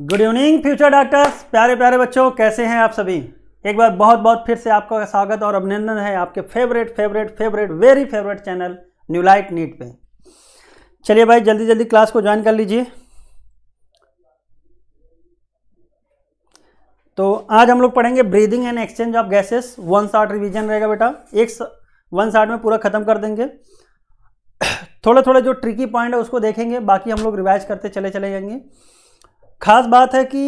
Good evening future doctors प्यारे प्यारे बच्चों कैसे हैं आप सभी एक बार बहुत बहुत फिर से आपका स्वागत और अभिनंदन है आपके favourite favourite favourite very favourite channel new light NEET पे चलिए भाई जल्दी जल्दी क्लास को ज्वाइन कर लीजिए तो आज हम लोग पढ़ेंगे breathing and exchange of gases one short revision रहेगा बेटा एक वन शार्ट में पूरा ख़त्म कर देंगे थोड़े थोड़े जो ट्रिकी पॉइंट है उसको देखेंगे बाकी हम लोग रिवाइज करते चले चले जाएंगे खास बात है कि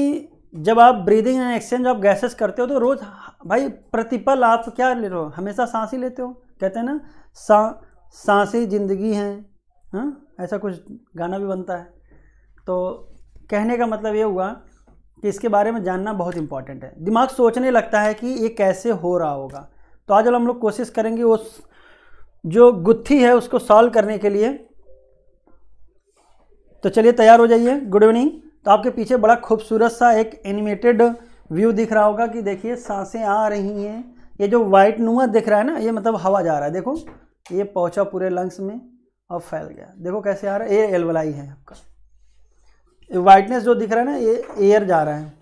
जब आप breathing and exchange of gases करते हो तो रोज़ भाई प्रतिपल आप क्या ले रहे हो हमेशा सांस ही लेते हो कहते हैं ना सा ही जिंदगी हैं हा? ऐसा कुछ गाना भी बनता है तो कहने का मतलब ये हुआ कि इसके बारे में जानना बहुत इंपॉर्टेंट है दिमाग सोचने लगता है कि ये कैसे हो रहा होगा तो आज हम लोग कोशिश करेंगे उस जो गुत्थी है उसको सॉल्व करने के लिए तो चलिए तैयार हो जाइए गुड इवनिंग तो आपके पीछे बड़ा खूबसूरत सा एक एनिमेटेड व्यू दिख रहा होगा कि देखिए सांसें आ रही हैं ये जो वाइट नुमा दिख रहा है ना ये मतलब हवा जा रहा है देखो ये पहुंचा पूरे लंग्स में और फैल गया देखो कैसे आ रहा है ये एलवलाई है आपका वाइटनेस जो दिख रहा है ना ये एयर जा रहा है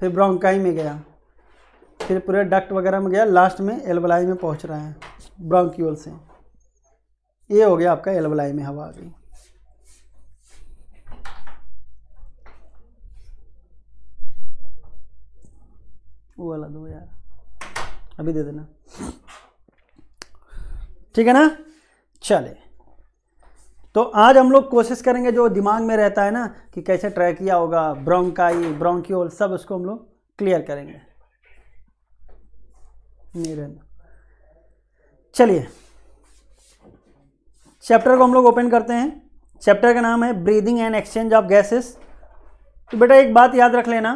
फिर ब्रोंकाई में गया फिर पूरे डक्ट वगैरह में गया लास्ट में एलवलाई में पहुंच रहा है ब्रोंक्यूल से ये हो गया आपका एलवलाई में हवा आ गई वो वाला दो यार अभी दे देना ठीक है ना चले तो आज हम लोग कोशिश करेंगे जो दिमाग में रहता है ना कि कैसे ट्रैक किया होगा ब्रोंकाई ब्रोंकियोल सब उसको हम लोग क्लियर करेंगे नहीं चलिए चैप्टर को हम लोग ओपन करते हैं चैप्टर का नाम है breathing and exchange of gases तो बेटा एक बात याद रख लेना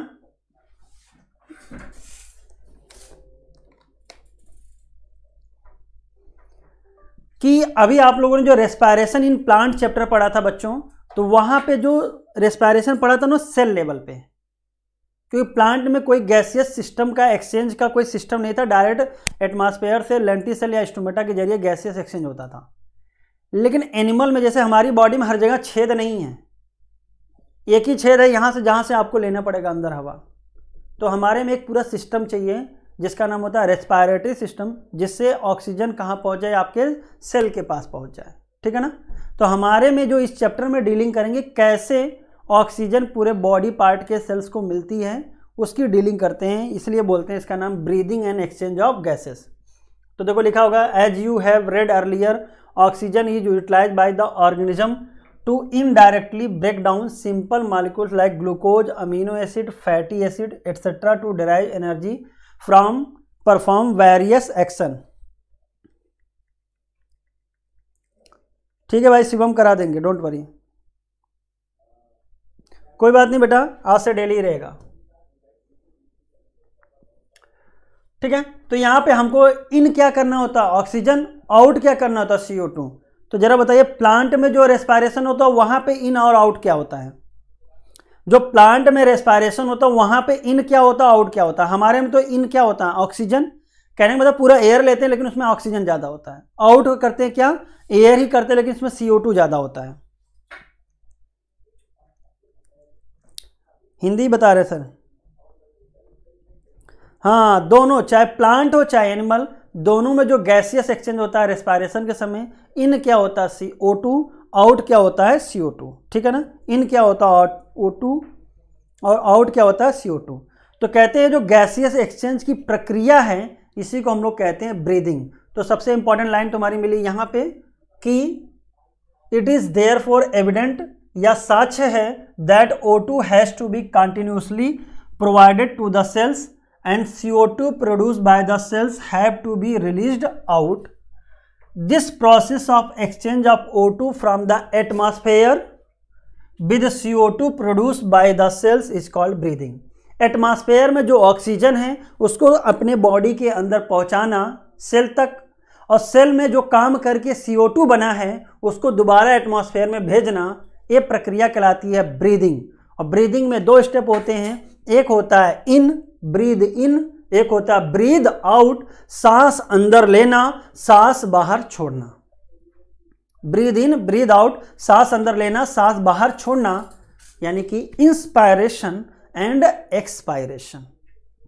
कि अभी आप लोगों ने जो रेस्पायरेशन इन प्लांट चैप्टर पढ़ा था बच्चों तो वहाँ पे जो रेस्पायरेशन पढ़ा था ना सेल लेवल पे क्योंकि प्लांट में कोई गैसियस सिस्टम का एक्सचेंज का कोई सिस्टम नहीं था डायरेक्ट एटमॉस्फेयर से लेंटी सेल या स्टोमेटा के जरिए गैसियस एक्सचेंज होता था लेकिन एनिमल में जैसे हमारी बॉडी में हर जगह छेद नहीं है एक ही छेद है यहाँ से जहाँ से आपको लेना पड़ेगा अंदर हवा तो हमारे में एक पूरा सिस्टम चाहिए जिसका नाम होता है रेस्पायरेटरी सिस्टम जिससे ऑक्सीजन कहाँ पहुँच जाए आपके सेल के पास पहुँच जाए ठीक है ना तो हमारे में जो इस चैप्टर में डीलिंग करेंगे कैसे ऑक्सीजन पूरे बॉडी पार्ट के सेल्स को मिलती है उसकी डीलिंग करते हैं इसलिए बोलते हैं इसका नाम breathing and exchange of gases तो देखो लिखा होगा as you have read earlier oxygen is utilise by the organism to indirectly break down simple molecules like glucose amino acid fatty acid etcetera to derive energy from perform various action ठीक है भाई शिवम करा देंगे don't worry कोई बात नहीं बेटा आज से डेली रहेगा ठीक है तो यहां पे हमको इन क्या करना होता ऑक्सीजन आउट क्या करना होता सीओ टू तो जरा बताइए प्लांट में जो रेस्पायरेशन होता है वहां पे इन और आउट क्या होता है जो प्लांट में रेस्पायरेशन होता है वहां पे इन क्या होता है आउट क्या होता है हमारे में तो इन क्या होता है ऑक्सीजन कहने का मतलब पूरा एयर लेते हैं लेकिन उसमें ऑक्सीजन ज़्यादा होता है आउट करते हैं क्या एयर ही करते हैं लेकिन इसमें सी ज़्यादा होता है हिंदी बता रहे सर हाँ दोनों चाहे प्लांट हो चाहे एनिमल दोनों में जो गैसियस एक्सचेंज होता है रेस्पायरेशन के समय इन क्या होता है सी आउट क्या होता है सी ठीक है ना इन क्या होता है टू और आउट क्या होता है टू तो कहते हैं जो गैसियस एक्सचेंज की प्रक्रिया है इसी को हम लोग कहते हैं ब्रीदिंग तो सबसे इंपॉर्टेंट लाइन तुम्हारी मिली यहाँ पे कि it is therefore evident या सच है that O two has to be continuously provided to the cells and C O two produce by the cells have to be release out this process of exchange of O two from the atmosphere with CO2 produce by the cells is called breathing atmosphere में जो oxygen है उसको अपने body के अंदर पहुंचाना cell तक और सेल में जो काम करके CO2 बना है उसको दोबारा एटमॉस्फेयर में भेजना ये प्रक्रिया कहलाती है ब्रीदिंग और ब्रीदिंग में दो स्टेप होते हैं एक होता है इन ब्रीद इन एक होता है ब्रीद आउट सांस अंदर लेना सांस बाहर छोड़ना ब्रीद इन ब्रीद आउट सांस अंदर लेना सांस बाहर छोड़ना यानी कि इंस्पायरेशन एंड एक्सपायरेशन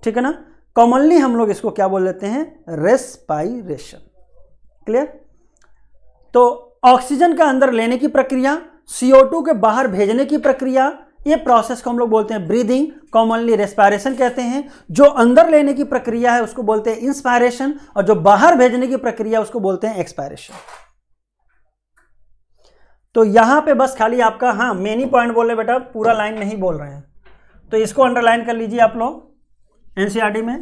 ठीक है ना कॉमनली हम लोग इसको क्या बोल लेते हैं रेस्पायरेशन क्लियर तो ऑक्सीजन का अंदर लेने की प्रक्रिया CO2 के बाहर भेजने की प्रक्रिया ये प्रोसेस को हम लोग बोलते हैं ब्रीदिंग कॉमनली रेस्पायरेशन कहते हैं जो अंदर लेने की प्रक्रिया है उसको बोलते हैं इंस्पायरेशन और जो बाहर भेजने की प्रक्रिया उसको बोलते हैं एक्सपायरेशन तो यहाँ पे बस खाली आपका हाँ मेनी पॉइंट बोल रहे बेटा पूरा लाइन नहीं बोल रहे हैं तो इसको अंडरलाइन कर लीजिए आप लोग एनसीआरटी e में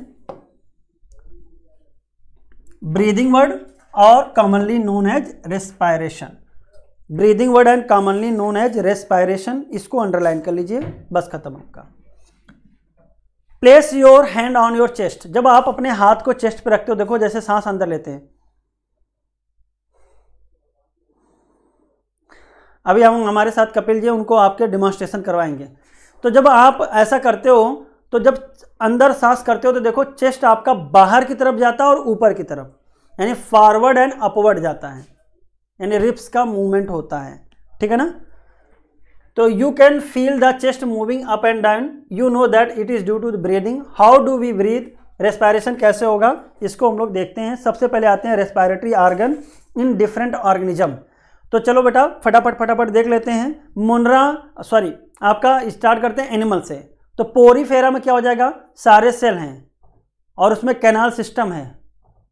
ब्रीदिंग वर्ड और commonly known as respiration breathing word and commonly known as respiration इसको अंडरलाइन कर लीजिए बस खत्म आपका place your hand on your chest जब आप अपने हाथ को चेस्ट पर रखते हो देखो जैसे सांस अंदर लेते हैं अभी हम हमारे साथ कपिल जी उनको आपके डिमॉन्स्ट्रेशन करवाएंगे तो जब आप ऐसा करते हो तो जब अंदर सांस करते हो तो देखो चेस्ट आपका बाहर की तरफ जाता है और ऊपर की तरफ यानी फॉरवर्ड एंड अपवर्ड जाता है यानी रिप्स का मूवमेंट होता है ठीक है ना तो you can feel the chest moving up and down you know that it is due to breathing how do we breathe respiration कैसे होगा इसको हम लोग देखते हैं सबसे पहले आते हैं respiratory organ in different organism तो चलो बेटा फटाफट फटाफट देख लेते हैं मुनरा सॉरी आपका स्टार्ट करते हैं एनिमल से तो पोरी फेरा में क्या हो जाएगा सारे सेल हैं और उसमें कैनाल सिस्टम है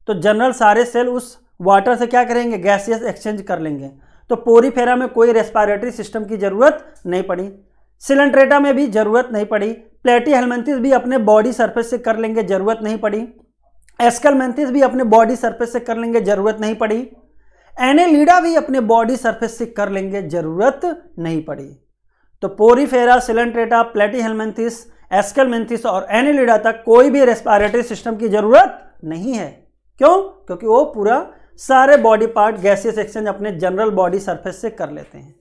तो जनरल सारे सेल उस वाटर से क्या करेंगे गैसियस एक्सचेंज कर लेंगे तो पोरी फेरा में कोई रेस्पायरेटरी सिस्टम की ज़रूरत नहीं पड़ी सिलेंट्रेटा में भी ज़रूरत नहीं पड़ी प्लेटी हेलमेंथिस भी अपने बॉडी सरफेस से कर लेंगे ज़रूरत नहीं पड़ी एस्कलमेंथिस भी अपने बॉडी सरफेस से कर लेंगे ज़रूरत नहीं पड़ी एनेलिडा भी अपने बॉडी सरफेस से कर लेंगे जरूरत नहीं पड़ी तो पोरीफेरा सिलेंट्रेटा प्लेटीहेलमेंथिस एस्कलमेंथिस और एनेलिडा तक कोई भी रेस्पायरेटरी सिस्टम की जरूरत नहीं है क्यों क्योंकि वो पूरा सारे बॉडी पार्ट गैसियस एक्सचेंज अपने जनरल बॉडी सरफेस से कर लेते हैं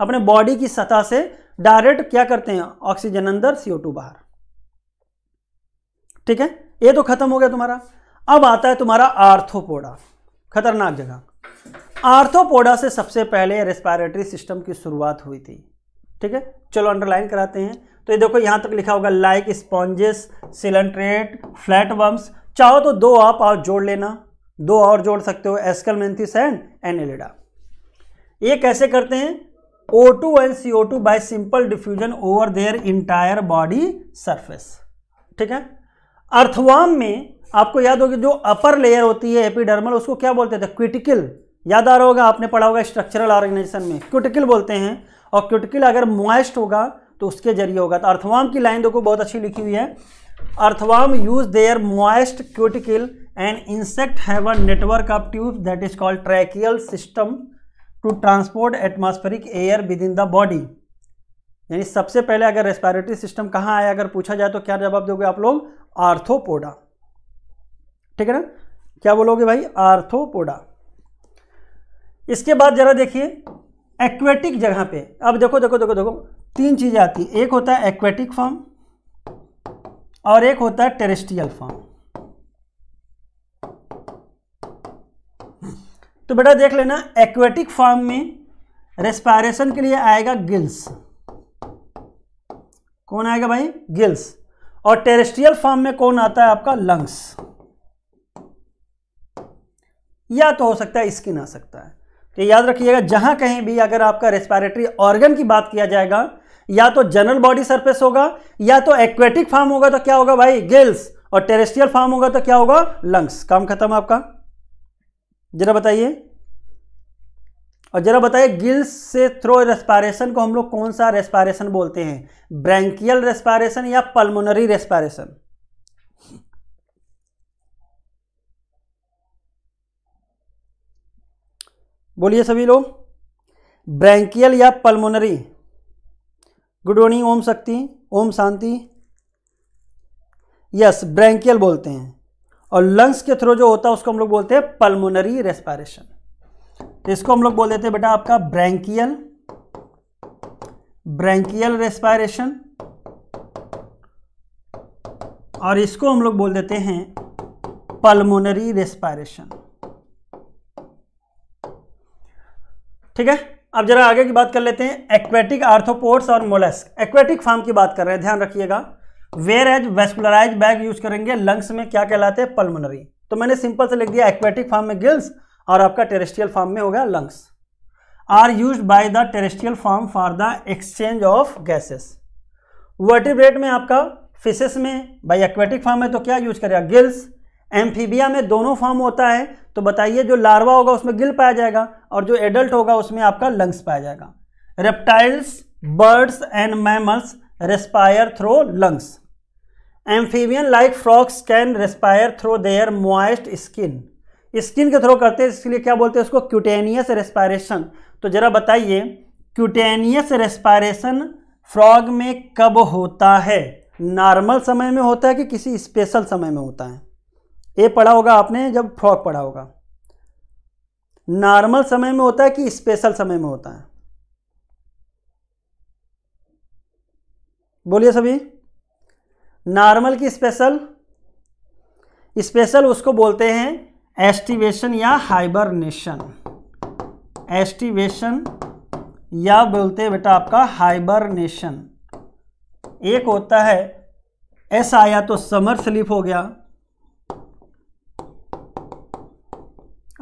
अपने बॉडी की सतह से डायरेक्ट क्या करते हैं ऑक्सीजन अंदर सीओ टू बाहर ठीक है ये तो खत्म हो गया तुम्हारा अब आता है तुम्हारा आर्थोपोडा खतरनाक जगह आर्थोपोडा से सबसे पहले रेस्पायरेटरी सिस्टम की शुरुआत हुई थी ठीक है चलो अंडरलाइन कराते हैं तो ये देखो यहां तक लिखा होगा like sponges coelenterates flatworms चाहो तो दो आप और जोड़ लेना दो और जोड़ सकते हो एस्कल मेंथिस एंड एनिलिडा ये कैसे करते हैं O two and C O two by simple diffusion over their entire body surface ठीक है अर्थवाम में आपको याद होगी जो अपर लेयर होती है एपिडर्मल उसको क्या बोलते थे क्विटिकल याद आ रहा होगा आपने पढ़ा होगा स्ट्रक्चरल ऑर्गेनाइजेशन में क्यूटिकल बोलते हैं और क्यूटिकल अगर मॉइस्ट होगा तो उसके जरिए होगा तो अर्थवाम की लाइन देखो बहुत अच्छी लिखी हुई है earthworm use their moist cuticle and insect have a network of tube that is called tracheal system to transport atmospheric air within the body यानी सबसे पहले अगर रेस्पायरेटरी सिस्टम कहाँ आया अगर पूछा जाए तो क्या जवाब दोगे आप लोग आर्थोपोडा ठीक है ना क्या बोलोगे भाई आर्थोपोडा इसके बाद ज़रा देखिए एक्वेटिक जगह पे अब देखो देखो देखो देखो तीन चीज़ें आती है एक होता है एक्वेटिक फॉर्म और एक होता है टेरेस्ट्रियल फॉर्म तो बेटा देख लेना एक्वेटिक फॉर्म में रेस्पायरेशन के लिए आएगा गिल्स कौन आएगा भाई गिल्स और टेरेस्ट्रियल फॉर्म में कौन आता है आपका लंग्स या तो हो सकता है स्किन आ सकता है कि याद रखिएगा जहां कहीं भी अगर आपका रेस्पिरेटरी ऑर्गन की बात किया जाएगा या तो जनरल बॉडी सरफेस होगा या तो एक्वेटिक फार्म होगा तो क्या होगा भाई गिल्स और टेरेस्ट्रियल फार्म होगा तो क्या होगा लंग्स काम खत्म आपका जरा बताइए और जरा बताइए गिल्स से थ्रो रेस्पायरेशन को हम लोग कौन सा रेस्पायरेशन बोलते हैं ब्रैंकियल रेस्पायरेशन या पल्मोनरी रेस्पायरेशन बोलिए सभी लोग ब्रैंकियल या पल्मोनरी गुड मॉर्निंग ओम शक्ति ओम शांति यस ब्रैंकियल बोलते हैं और लंग्स के थ्रू जो होता है उसको हम लोग बोलते हैं पल्मोनरी रेस्पायरेशन तो इसको हम लोग बोल देते हैं बेटा आपका ब्रैंकियल ब्रैंकियल रेस्पायरेशन और इसको हम लोग बोल देते हैं पल्मोनरी रेस्पायरेशन ठीक है अब जरा आगे की बात कर लेते हैं एक्वेटिक आर्थोपोर्ट्स और मोलेस्क एक्वेटिक फार्म की बात कर रहे हैं ध्यान रखिएगा whereas vascularise bag use करेंगे लंग्स में क्या कहलाते हैं पल्मोनरी तो मैंने सिंपल से लिख दिया एक्वेटिक फार्म में गिल्स और आपका टेरेस्ट्रियल फार्म में हो गया lungs are use by the terrestrial form for the exchange of gases vertebrate में आपका फिशेस में बाई एक्वेटिक फार्म में तो क्या यूज करेगा गिल्स एम्फीबिया में दोनों फॉर्म होता है तो बताइए जो लार्वा होगा उसमें गिल पाया जाएगा और जो एडल्ट होगा उसमें आपका लंग्स पाया जाएगा reptiles birds and mammals respire through lungs amphibian like frogs can respire through their moist skin skin के थ्रो करते हैं इसलिए क्या बोलते हैं उसको क्यूटेनियस रेस्पायरेशन तो जरा बताइए क्यूटेनियस रेस्पायरेशन फ्रॉग में कब होता है नॉर्मल समय में होता है कि किसी स्पेशल समय में होता है ये पढ़ा होगा आपने जब फ्रॉक पढ़ा होगा नॉर्मल समय में होता है कि स्पेशल समय में होता है बोलिए सभी नॉर्मल की स्पेशल स्पेशल उसको बोलते हैं एस्टिवेशन या हाइबरनेशन एस्टिवेशन या बोलते बेटा आपका हाइबरनेशन एक होता है ऐसा आया तो समर स्लीप हो गया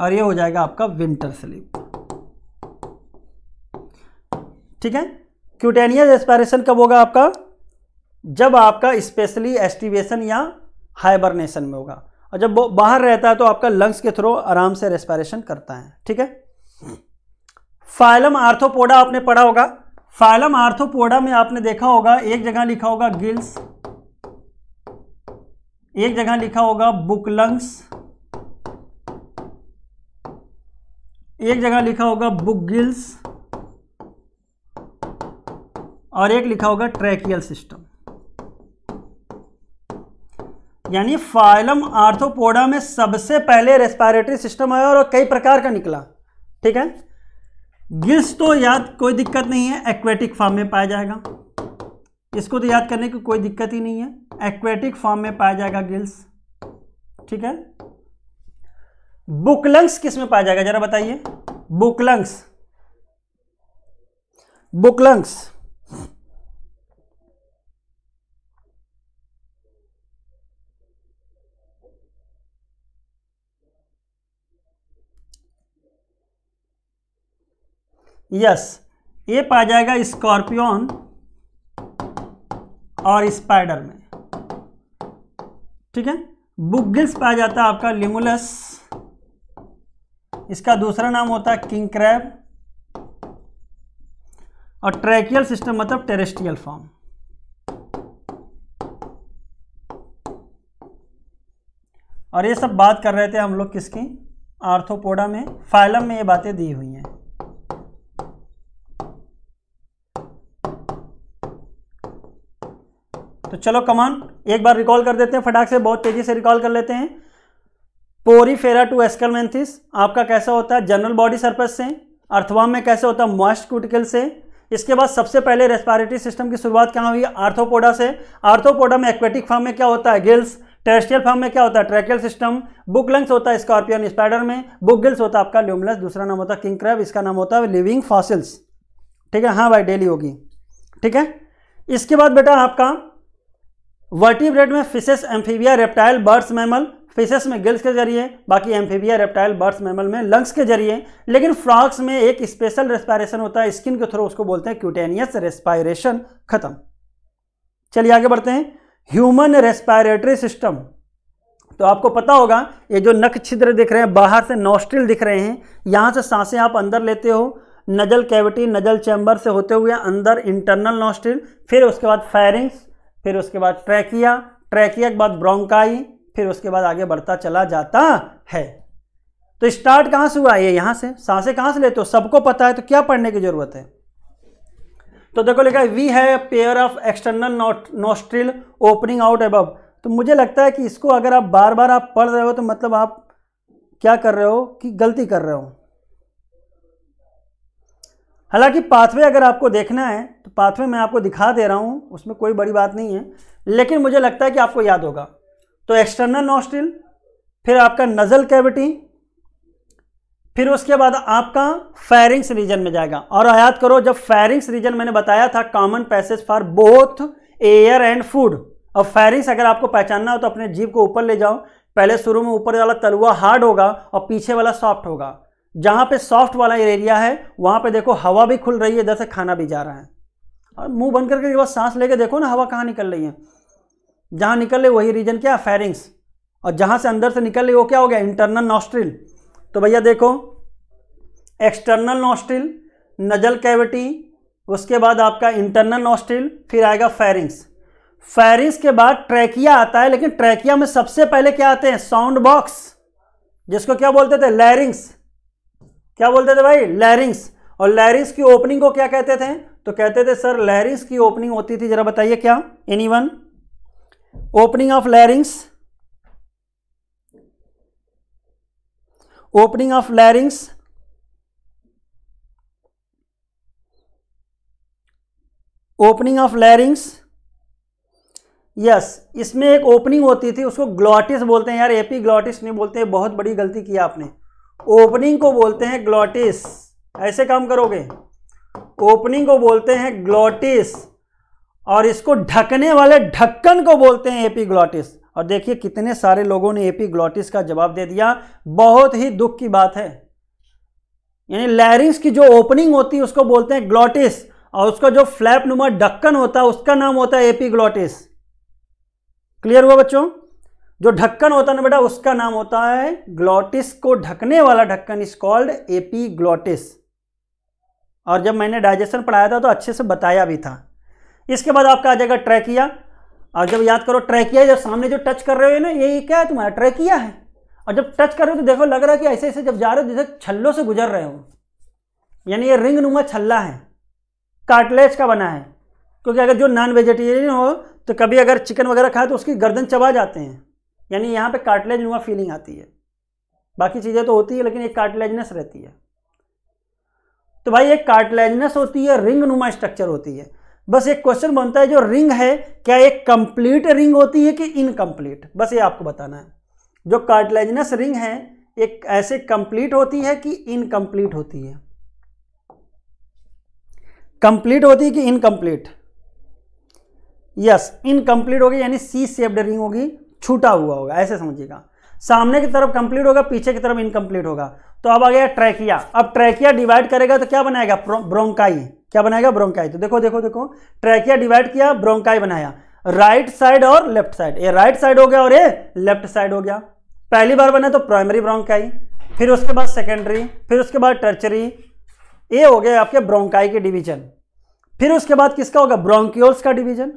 और ये हो जाएगा आपका विंटर स्लीप ठीक है क्यूटेनियस एस्पायरेशन कब होगा आपका जब आपका स्पेशली एस्टिवेशन या हाइबरनेशन में होगा और जब वो बाहर रहता है तो आपका लंग्स के थ्रू आराम से रेस्पायरेशन करता है ठीक है फाइलम आर्थोपोडा आपने पढ़ा होगा फाइलम आर्थोपोडा में आपने देखा होगा एक जगह लिखा होगा गिल्स एक जगह लिखा होगा बुक लंग्स एक जगह लिखा होगा बुक गिल्स और एक लिखा होगा ट्रैकियल सिस्टम यानी फाइलम आर्थोपोडा में सबसे पहले रेस्पायरेटरी सिस्टम आया और कई प्रकार का निकला ठीक है गिल्स तो याद कोई दिक्कत नहीं है एक्वेटिक फॉर्म में पाया जाएगा इसको तो याद करने की कोई दिक्कत ही नहीं है एक्वेटिक फॉर्म में पाया जाएगा गिल्स ठीक है बुकलंग्स किस में पाया जाएगा जरा बताइए बुकलंग्स बुकलंग्स यस ये पाया जाएगा स्कॉर्पियन और स्पाइडर में ठीक है बुक पाया जाता है आपका लिमुलस इसका दूसरा नाम होता है किंग क्रैब और ट्रैकियल सिस्टम मतलब टेरेस्ट्रियल फॉर्म और ये सब बात कर रहे थे हम लोग किसकी आर्थोपोडा में फाइलम में ये बातें दी हुई हैं तो चलो कमान एक बार रिकॉल कर देते हैं फटाक से बहुत तेजी से रिकॉल कर लेते हैं पोरीफेरा टू एस्कलमेंथिस आपका कैसा होता है जनरल बॉडी सर्पस से अर्थवाम में कैसे होता है मॉइस्ट क्यूटिकल से इसके बाद सबसे पहले रेस्पायरेटरी सिस्टम की शुरुआत क्या हुई आर्थोपोडा से आर्थोपोडा में एक्वेटिक फॉर्म में क्या होता है गिल्स टेरेस्ट्रियल फॉर्म में क्या होता है ट्रैकल सिस्टम बुक लंग्स होता है स्कॉर्पियन स्पाइडर में बुक गिल्स होता है आपका ल्यूमलस दूसरा नाम होता है किंग क्रैब इसका नाम होता है लिविंग फॉसिल्स ठीक है हाँ भाई डेली होगी ठीक है इसके बाद बेटा आपका वर्टिब्रेड में fishes amphibia reptile birds mammal fishes में गिल्स के जरिए बाकी एम्फीबिया रेप्टाइल बर्ड्स मेमल में लंग्स के जरिए लेकिन फ्रॉक्स में एक स्पेशल रेस्पायरेशन होता है स्किन के थ्रू उसको बोलते हैं क्यूटेनियस रेस्पायरेशन खत्म चलिए आगे बढ़ते हैं ह्यूमन रेस्पायरेटरी सिस्टम तो आपको पता होगा ये जो नख छिद्र दिख रहे हैं बाहर से नोस्ट्रिल दिख रहे हैं यहाँ से सांसें आप अंदर लेते हो नजल कैविटी नजल चैम्बर से होते हुए अंदर इंटरनल नोस्ट्रिल फिर उसके बाद फायरिंग्स फिर उसके बाद ट्रैकिया ट्रैकिया के बाद ब्रोंकाई फिर उसके बाद आगे बढ़ता चला जाता है तो स्टार्ट कहाँ से हुआ ये यहाँ से सांसें कहाँ से लेते हो सबको पता है तो क्या पढ़ने की जरूरत है तो देखो लिखा है वी है pair of external nostril opening out above तो मुझे लगता है कि इसको अगर आप बार बार आप पढ़ रहे हो तो मतलब आप क्या कर रहे हो कि गलती कर रहे हो हालांकि पाथवे अगर आपको देखना है तो पाथवे मैं आपको दिखा दे रहा हूं उसमें कोई बड़ी बात नहीं है लेकिन मुझे लगता है कि आपको याद होगा तो एक्सटर्नल नोस्ट्रिल फिर आपका नज़ल कैविटी फिर उसके बाद आपका फेरिंग्स रीजन में जाएगा और आयात करो जब फेरिंग्स रीजन मैंने बताया था common passage for both air and food और फेरिंग्स अगर आपको पहचानना हो तो अपने जीव को ऊपर ले जाओ पहले शुरू में ऊपर वाला तलुआ हार्ड होगा और पीछे वाला सॉफ्ट होगा जहां पे सॉफ्ट वाला एरिया है वहां पे देखो हवा भी खुल रही है इधर से खाना भी जा रहा है और मुंह बंद करके के बाद सांस लेके देखो ना हवा कहाँ निकल रही है जहाँ रहे वही रीजन क्या फेरिंग्स और जहाँ से अंदर से निकल निकले वो क्या हो गया इंटरनल नॉस्ट्रिल तो भैया देखो एक्सटर्नल नॉस्ट्रिल नजल कैविटी उसके बाद आपका इंटरनल नॉस्ट्रिल फिर आएगा फेरिंग्स फेरिंग्स के बाद ट्रैकिया आता है लेकिन ट्रैकिया में सबसे पहले क्या आते हैं साउंड बॉक्स जिसको क्या बोलते थे लैरिंग्स क्या बोलते थे भाई लैरिंग्स और लैरिंग्स की ओपनिंग को क्या कहते थे तो कहते थे सर लैरिंग्स की ओपनिंग होती थी जरा बताइए क्या any one opening of larynx opening of larynx opening of larynx yes इसमें एक ओपनिंग होती थी उसको ग्लॉटिस बोलते हैं यार एपी ग्लॉटिस नहीं बोलते हैं बहुत बड़ी गलती की आपने ओपनिंग को बोलते हैं ग्लॉटिस ऐसे काम करोगे ओपनिंग को बोलते हैं ग्लॉटिस और इसको ढकने वाले ढक्कन को बोलते हैं एपीग्लॉटिस और देखिए कितने सारे लोगों ने एपीग्लॉटिस का जवाब दे दिया बहुत ही दुख की बात है यानी लैरिंग्स की जो ओपनिंग होती है उसको बोलते हैं ग्लॉटिस और उसका जो फ्लैप नुमा ढक्कन होता है उसका नाम होता है एपीग्लॉटिस क्लियर हुआ बच्चों जो ढक्कन होता है ना बेटा उसका नाम होता है ग्लॉटिस को ढकने वाला ढक्कन इज कॉल्ड एपीग्लॉटिस और जब मैंने डाइजेशन पढ़ाया था तो अच्छे से बताया भी था इसके बाद आपका आ जाएगा ट्रैकिया और जब याद करो ट्रैकिया जब सामने जो टच कर रहे हो ना यही क्या है तुम्हारा ट्रैकिया है और जब टच कर रहे हो तो देखो लग रहा है कि ऐसे ऐसे जब जा रहे हो जैसे छल्लों से गुजर रहे हो यानी ये रिंग नुमा छल्ला है कार्टलेज का बना है क्योंकि अगर जो नॉन वेजिटेरियन हो तो कभी अगर चिकन वगैरह खाए तो उसकी गर्दन चबा जाते हैं यानी यहाँ पर कार्टलेज नुमा फीलिंग आती है बाकी चीज़ें तो होती है लेकिन एक कार्टलेजनेस रहती है तो भाई एक कार्टलेजनेस होती है रिंग नुमा स्ट्रक्चर होती है बस एक क्वेश्चन बनता है जो रिंग है क्या एक कंप्लीट रिंग होती है कि इनकम्प्लीट बस ये आपको बताना है जो कार्टिलेजनस रिंग है एक ऐसे कंप्लीट होती है कि इनकम्प्लीट होती है कंप्लीट होती है कि इनकम्प्लीट यस इनकम्प्लीट होगी यानी सी सेप्ड रिंग होगी छूटा हुआ होगा ऐसे समझिएगा सामने की तरफ कंप्लीट होगा पीछे की तरफ इनकम्प्लीट होगा तो अब आ गया ट्रैकिया अब ट्रैकिया डिवाइड करेगा तो क्या बनाएगा ब्रोंकाई क्या बनाएगा ब्रोंकाई तो देखो देखो देखो ट्रैकिया डिवाइड किया ब्रोंकाई बनाया राइट साइड और लेफ्ट साइड ये राइट साइड हो गया और ये लेफ्ट साइड हो गया पहली बार बना तो प्राइमरी ब्रोंकाई फिर उसके बाद सेकेंडरी फिर उसके बाद टर्चरी ये हो गया आपके ब्रोंकाई के डिवीजन फिर उसके बाद किसका होगा ब्रोंक्योल्स का डिवीजन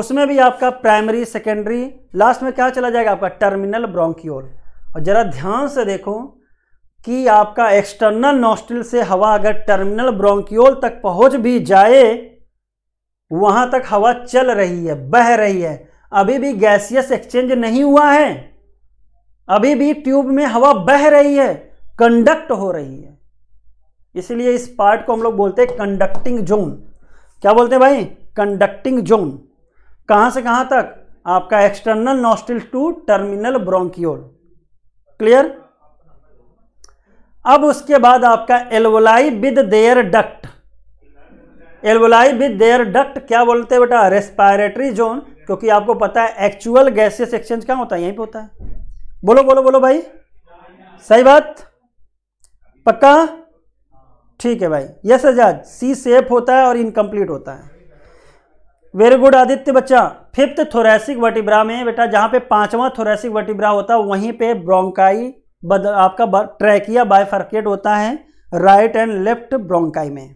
उसमें भी आपका प्राइमरी सेकेंडरी लास्ट में क्या चला जाएगा आपका टर्मिनल ब्रोंकियोल और ज़रा ध्यान से देखो कि आपका एक्सटर्नल नोस्टिल से हवा अगर टर्मिनल ब्रोंकियोल तक पहुंच भी जाए वहां तक हवा चल रही है बह रही है अभी भी गैसियस एक्सचेंज नहीं हुआ है अभी भी ट्यूब में हवा बह रही है कंडक्ट हो रही है इसलिए इस पार्ट को हम लोग बोलते हैं कंडक्टिंग जोन क्या बोलते हैं भाई कंडक्टिंग जोन कहाँ से कहां तक आपका external nostril to terminal bronchiole clear अब उसके बाद आपका alveoli with their duct alveoli with their duct क्या बोलते हैं बेटा रेस्पायरेटरी जोन क्योंकि आपको पता है एक्चुअल गैसेस एक्सचेंज कहाँ होता है यहीं पे होता है बोलो बोलो बोलो भाई सही बात पक्का ठीक है भाई यस आजाद सी सेफ होता है और इनकम्प्लीट होता है वेरी गुड आदित्य बच्चा फिफ्थ थोरेसिक वटिब्रा में बेटा जहाँ पे पांचवा थोरेसिक वटिब्रा होता है वहीं पे ब्रोंकाई बदल आपका ट्रैकिया बायफर्केट होता है राइट एंड लेफ्ट ब्रोंकाई में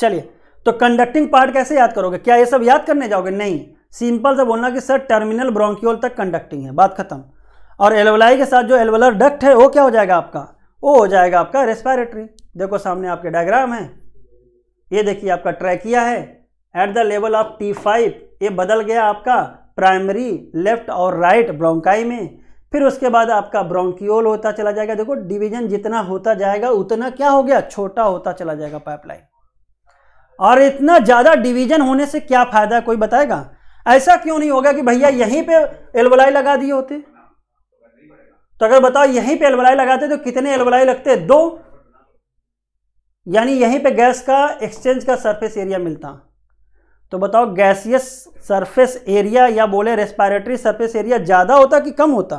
चलिए तो कंडक्टिंग पार्ट कैसे याद करोगे क्या ये सब याद करने जाओगे नहीं सिंपल से बोलना कि सर टर्मिनल ब्रोंकियोल तक कंडक्टिंग है बात खत्म और एलवलाई के साथ जो एलवलर डक्ट है वो क्या हो जाएगा आपका वो हो जाएगा आपका रेस्पायरेटरी देखो सामने आपके डायग्राम है ये देखिए आपका ट्रैकिया है at the level of T five ये बदल गया आपका प्राइमरी लेफ्ट और राइट ब्रोंकाई में फिर उसके बाद आपका ब्रॉन्कियोल होता चला जाएगा देखो डिवीजन जितना होता जाएगा उतना क्या हो गया छोटा होता चला जाएगा पाइपलाइन और इतना ज़्यादा डिवीजन होने से क्या फ़ायदा कोई बताएगा ऐसा क्यों नहीं होगा कि भैया यहीं पे एलवलाई लगा दिए होते तो अगर बताओ यहीं पे एलवलाई लगाते तो कितने एलवलाई लगते दो यानी यहीं पे गैस का एक्सचेंज का सरफेस एरिया मिलता तो बताओ गैसियस सरफेस एरिया या बोले रेस्पायरेटरी सरफेस एरिया ज़्यादा होता कि कम होता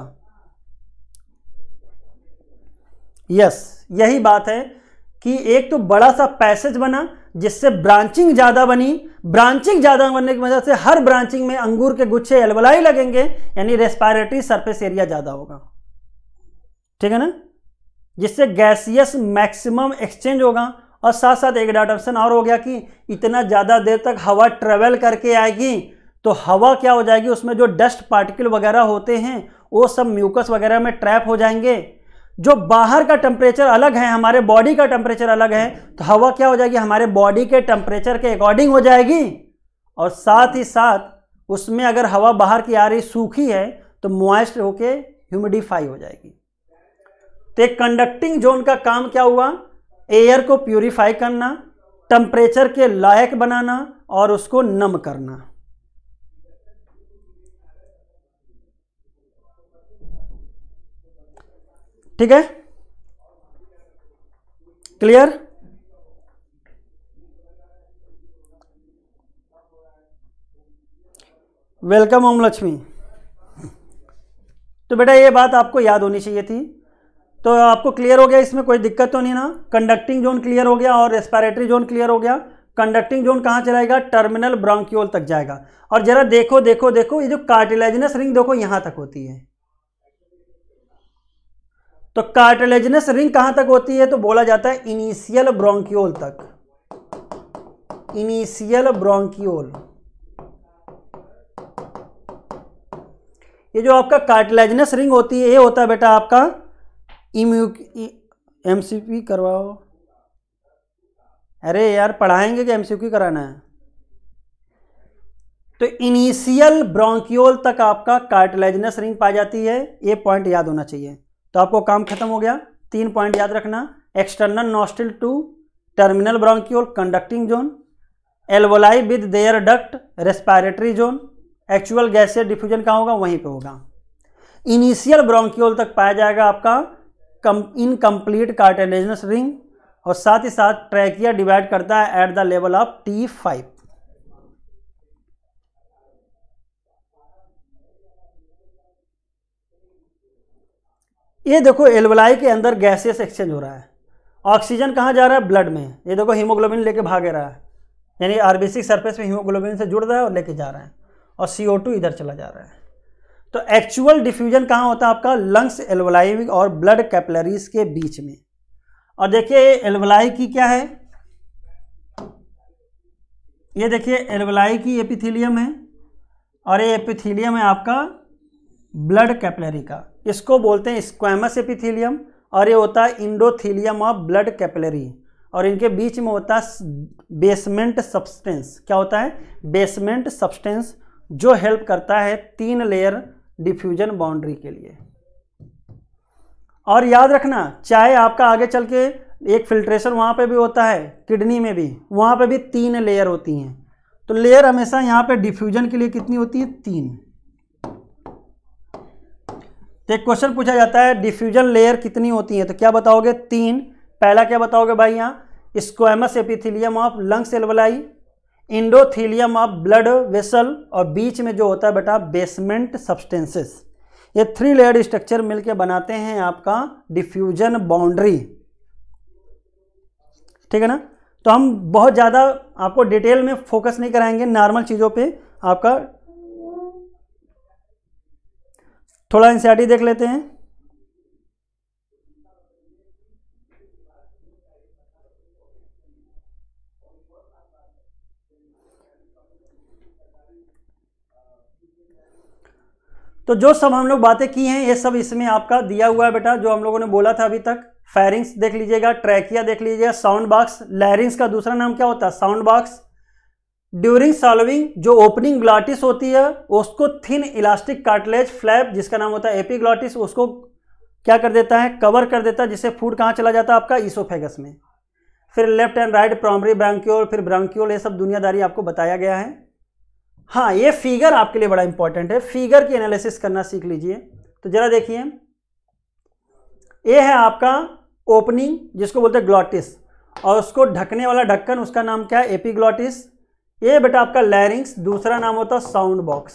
यस यही बात है कि एक तो बड़ा सा पैसेज बना जिससे ब्रांचिंग ज़्यादा बनी ब्रांचिंग ज़्यादा बनने की वजह से हर ब्रांचिंग में अंगूर के गुच्छे अलवलाई लगेंगे यानी रेस्पायरेटरी सरफेस एरिया ज़्यादा होगा ठीक है ना जिससे गैसियस मैक्सिमम एक्सचेंज होगा और साथ साथ एक डाटा ऑप्शन और हो गया कि इतना ज़्यादा देर तक हवा ट्रेवल करके आएगी तो हवा क्या हो जाएगी उसमें जो डस्ट पार्टिकल वगैरह होते हैं वो सब म्यूकस वगैरह में ट्रैप हो जाएंगे जो बाहर का टेम्परेचर अलग है हमारे बॉडी का टेम्परेचर अलग है तो हवा क्या हो जाएगी हमारे बॉडी के टेम्परेचर के अकॉर्डिंग हो जाएगी और साथ ही साथ उसमें अगर हवा बाहर की आ रही सूखी है तो मॉइस्ट होके ह्यूमिडिफाई हो जाएगी तो एक कंडक्टिंग जोन का काम क्या हुआ एयर को प्योरीफाई करना टेम्परेचर के लायक बनाना और उसको नम करना ठीक है क्लियर वेलकम ओम लक्ष्मी तो बेटा ये बात आपको याद होनी चाहिए थी तो आपको क्लियर हो गया इसमें कोई दिक्कत तो नहीं ना कंडक्टिंग जोन क्लियर हो गया और रेस्पिरेटरी जोन क्लियर हो गया कंडक्टिंग जोन कहाँ चलाएगा टर्मिनल ब्रांक्यूल तक जाएगा और जरा देखो देखो देखो ये जो कार्टिलाइजनस रिंग देखो यहाँ तक होती है तो कार्टिलेजनस रिंग कहां तक होती है तो बोला जाता है इनिशियल ब्रोंकियोल तक इनिशियल ब्रोंकियोल ये जो आपका कार्टिलेजनस रिंग होती है ये होता है बेटा आपका इम्यू एमसीपी करवाओ अरे यार पढ़ाएंगे कि एमसीक्यू कराना है तो इनिशियल ब्रोंकियोल तक आपका कार्टिलेजनस रिंग पाई जाती है ये पॉइंट याद होना चाहिए तो आपको काम खत्म हो गया तीन पॉइंट याद रखना external nostril to terminal bronchiole conducting zone alveoli with their duct respiratory zone actual से डिफ्यूजन कहाँ होगा वहीं पे होगा इनिशियल ब्रोंकियोल तक पाया जाएगा आपका इनकम्प्लीट कार्टेनेजनस रिंग और साथ ही साथ ट्रैकिया डिवाइड करता है at the level of T five ये देखो एलवलाई के अंदर गैसियस एक्सचेंज हो रहा है ऑक्सीजन कहाँ जा रहा है ब्लड में ये देखो हीमोग्लोबिन लेके भागे रहा है यानी आरबीसी सरफेस में हीमोग्लोबिन से जुड़ रहा है और लेके जा रहा है और सी इधर चला जा रहा है तो एक्चुअल डिफ्यूजन कहाँ होता है आपका लंग्स एलवलाई और ब्लड कैपलरीज के बीच में और देखिए एलवलाई की क्या है ये देखिए एलवलाई की एपिथीलियम है और ये एपिथीलियम है आपका ब्लड कैपिलरी का इसको बोलते हैं स्क्वैमस एपिथीलियम और ये होता है इंडोथीलियम ऑफ ब्लड कैपिलरी और इनके बीच में होता है बेसमेंट सब्सटेंस क्या होता है बेसमेंट सब्सटेंस जो हेल्प करता है तीन लेयर डिफ्यूजन बाउंड्री के लिए और याद रखना चाहे आपका आगे चल के एक फिल्ट्रेशन वहाँ पे भी होता है किडनी में भी वहाँ पे भी तीन लेयर होती हैं तो लेयर हमेशा यहाँ पे डिफ्यूजन के लिए कितनी होती है तीन तो एक क्वेश्चन पूछा जाता है डिफ्यूजन लेयर कितनी होती है तो क्या बताओगे तीन पहला क्या बताओगे भाई यहाँ squamous epithelium of lung alveoli endothelium of blood vessel और बीच में जो होता है बेटा बेसमेंट सब्सटेंसेस ये थ्री लेयर स्ट्रक्चर मिलकर बनाते हैं आपका डिफ्यूजन बाउंड्री ठीक है ना तो हम बहुत ज़्यादा आपको डिटेल में फोकस नहीं कराएंगे नॉर्मल चीज़ों पे आपका थोड़ा एन देख लेते हैं तो जो सब हम लोग बातें की हैं ये सब इसमें आपका दिया हुआ है बेटा जो हम लोगों ने बोला था अभी तक फायरिंग्स देख लीजिएगा ट्रैकिया देख लीजिएगा साउंड बॉक्स लैरिंग्स का दूसरा नाम क्या होता है साउंड बॉक्स ड्यूरिंग सॉल्विंग जो ओपनिंग ग्लॉटिस होती है उसको थिन इलास्टिक कार्टलेज फ्लैप जिसका नाम होता है एपीग्लॉटिस उसको क्या कर देता है कवर कर देता है जिससे फूड कहाँ चला जाता है आपका ईसोफेगस में फिर left and right primary bronchiole फिर ब्रांक्योल ये सब दुनियादारी आपको बताया गया है हाँ ये फिगर आपके लिए बड़ा इंपॉर्टेंट है फिगर की एनालिसिस करना सीख लीजिए तो जरा देखिए ये है आपका ओपनिंग जिसको बोलते हैं ग्लॉटिस और उसको ढकने वाला ढक्कन उसका नाम क्या है एपीग्लॉटिस ये बेटा आपका लैरिंग्स दूसरा नाम होता है साउंड बॉक्स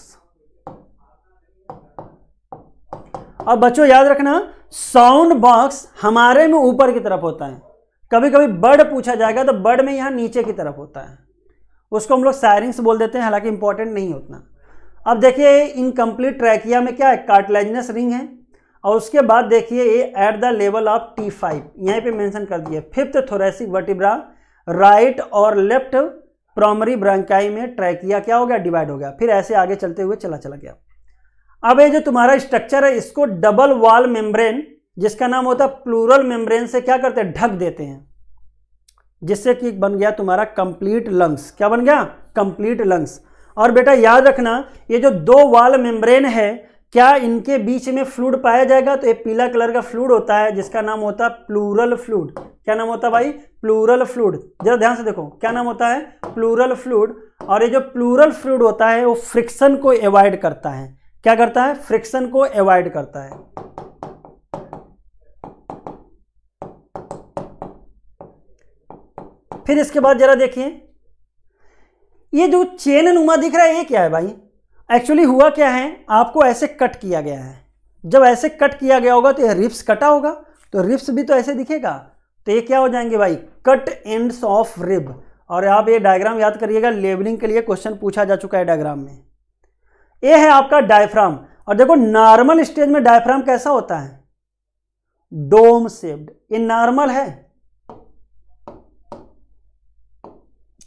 अब बच्चों याद रखना साउंड बॉक्स हमारे में ऊपर की तरफ होता है कभी कभी बर्ड पूछा जाएगा तो बर्ड में यहां नीचे की तरफ होता है उसको हम लोग सैरिंग्स बोल देते हैं हालांकि इंपॉर्टेंट नहीं उतना अब देखिए इनकम्प्लीट ट्रैकिया में क्या है कार्टलाइजनस रिंग है और उसके बाद देखिए ये at the level of T five यहाँ पे मेंशन कर दिया फिफ्थ थोरेसिक वर्टिब्रा राइट और लेफ्ट प्राइमरी ब्रंकाई में ट्रैकिया क्या हो गया डिवाइड हो गया फिर ऐसे आगे चलते हुए चला चला गया अब ये जो तुम्हारा स्ट्रक्चर है इसको डबल वॉल मेम्ब्रेन जिसका नाम होता है प्लूरल मेम्ब्रेन से क्या करते हैं ढक देते हैं जिससे कि बन गया तुम्हारा कंप्लीट लंग्स क्या बन गया कंप्लीट लंग्स और बेटा याद रखना ये जो दो वाल मेम्ब्रेन है क्या इनके बीच में फ्लूड पाया जाएगा तो ये पीला कलर का फ्लूड होता है जिसका नाम होता है प्लूरल फ्लूड क्या नाम होता है भाई प्लूरल फ्लूड जरा ध्यान से देखो क्या नाम होता है प्लूरल फ्लूड और ये जो प्लूरल फ्लूड होता है वो फ्रिक्शन को एवॉइड करता है क्या करता है फ्रिक्शन को एवॉइड करता है फिर इसके बाद जरा देखिए ये जो चेन नुमा दिख रहा है ये क्या है भाई एक्चुअली हुआ क्या है आपको ऐसे कट किया गया है जब ऐसे कट किया गया होगा तो यह रिप्स कटा होगा तो रिप्स भी तो ऐसे दिखेगा तो ये क्या हो जाएंगे भाई कट एंड्स ऑफ रिब और आप ये डायग्राम याद करिएगा लेबलिंग के लिए क्वेश्चन पूछा जा चुका है डायग्राम में ये है आपका डायफ्राम और देखो नॉर्मल स्टेज में डायफ्राम कैसा होता है डोम सेप्ड ये नॉर्मल है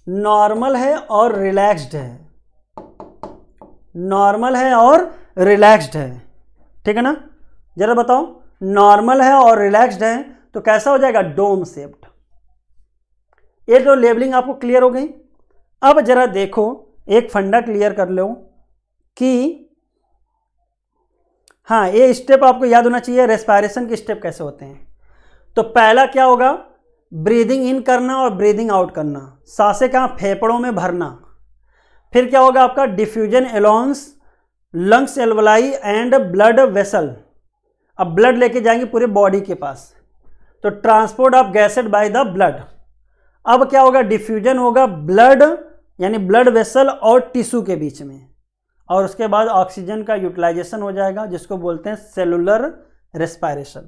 नॉर्मल है और रिलैक्स्ड है नॉर्मल है और रिलैक्स्ड है ठीक है ना ज़रा बताओ नॉर्मल है और रिलैक्स्ड है तो कैसा हो जाएगा डोम सेप्ड ये जो लेबलिंग आपको क्लियर हो गई अब ज़रा देखो एक फंडा क्लियर कर लो कि हाँ ये स्टेप आपको याद होना चाहिए रेस्पायरेशन के स्टेप कैसे होते हैं तो पहला क्या होगा ब्रीदिंग इन करना और ब्रीदिंग आउट करना सांसें कहाँ फेफड़ों में भरना फिर क्या होगा आपका diffusion along lungs alveoli and blood vessel अब ब्लड लेके जाएंगे पूरे बॉडी के पास तो transport of gases by the blood अब क्या होगा डिफ्यूजन होगा ब्लड यानी ब्लड वेसल और टिश्यू के बीच में और उसके बाद ऑक्सीजन का यूटिलाइजेशन हो जाएगा जिसको बोलते हैं सेलुलर रेस्पायरेशन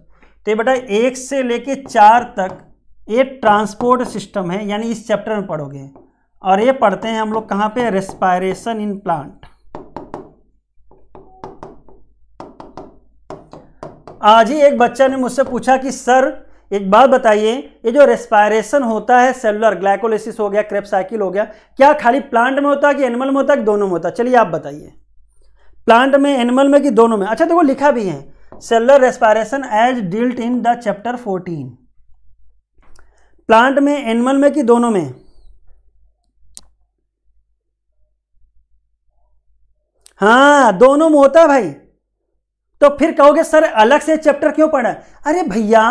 तो ये बेटा एक से लेके चार तक ये ट्रांसपोर्ट सिस्टम है यानी इस चैप्टर में पढ़ोगे और ये पढ़ते हैं हम लोग कहाँ पे रेस्पायरेशन इन प्लांट आज ही एक बच्चा ने मुझसे पूछा कि सर एक बात बताइए ये जो रेस्पायरेशन होता है सेलुलर ग्लाइकोलिसिस हो गया क्रेप साइकिल हो गया क्या खाली प्लांट में होता है कि एनिमल में होता है कि दोनों में होता है चलिए आप बताइए प्लांट में एनिमल में कि दोनों में अच्छा देखो लिखा भी है cellular respiration as dealt in the chapter fourteen plant में एनिमल में कि दोनों में हाँ दोनों में होता है भाई तो फिर कहोगे सर अलग से चैप्टर क्यों पढ़ा अरे भैया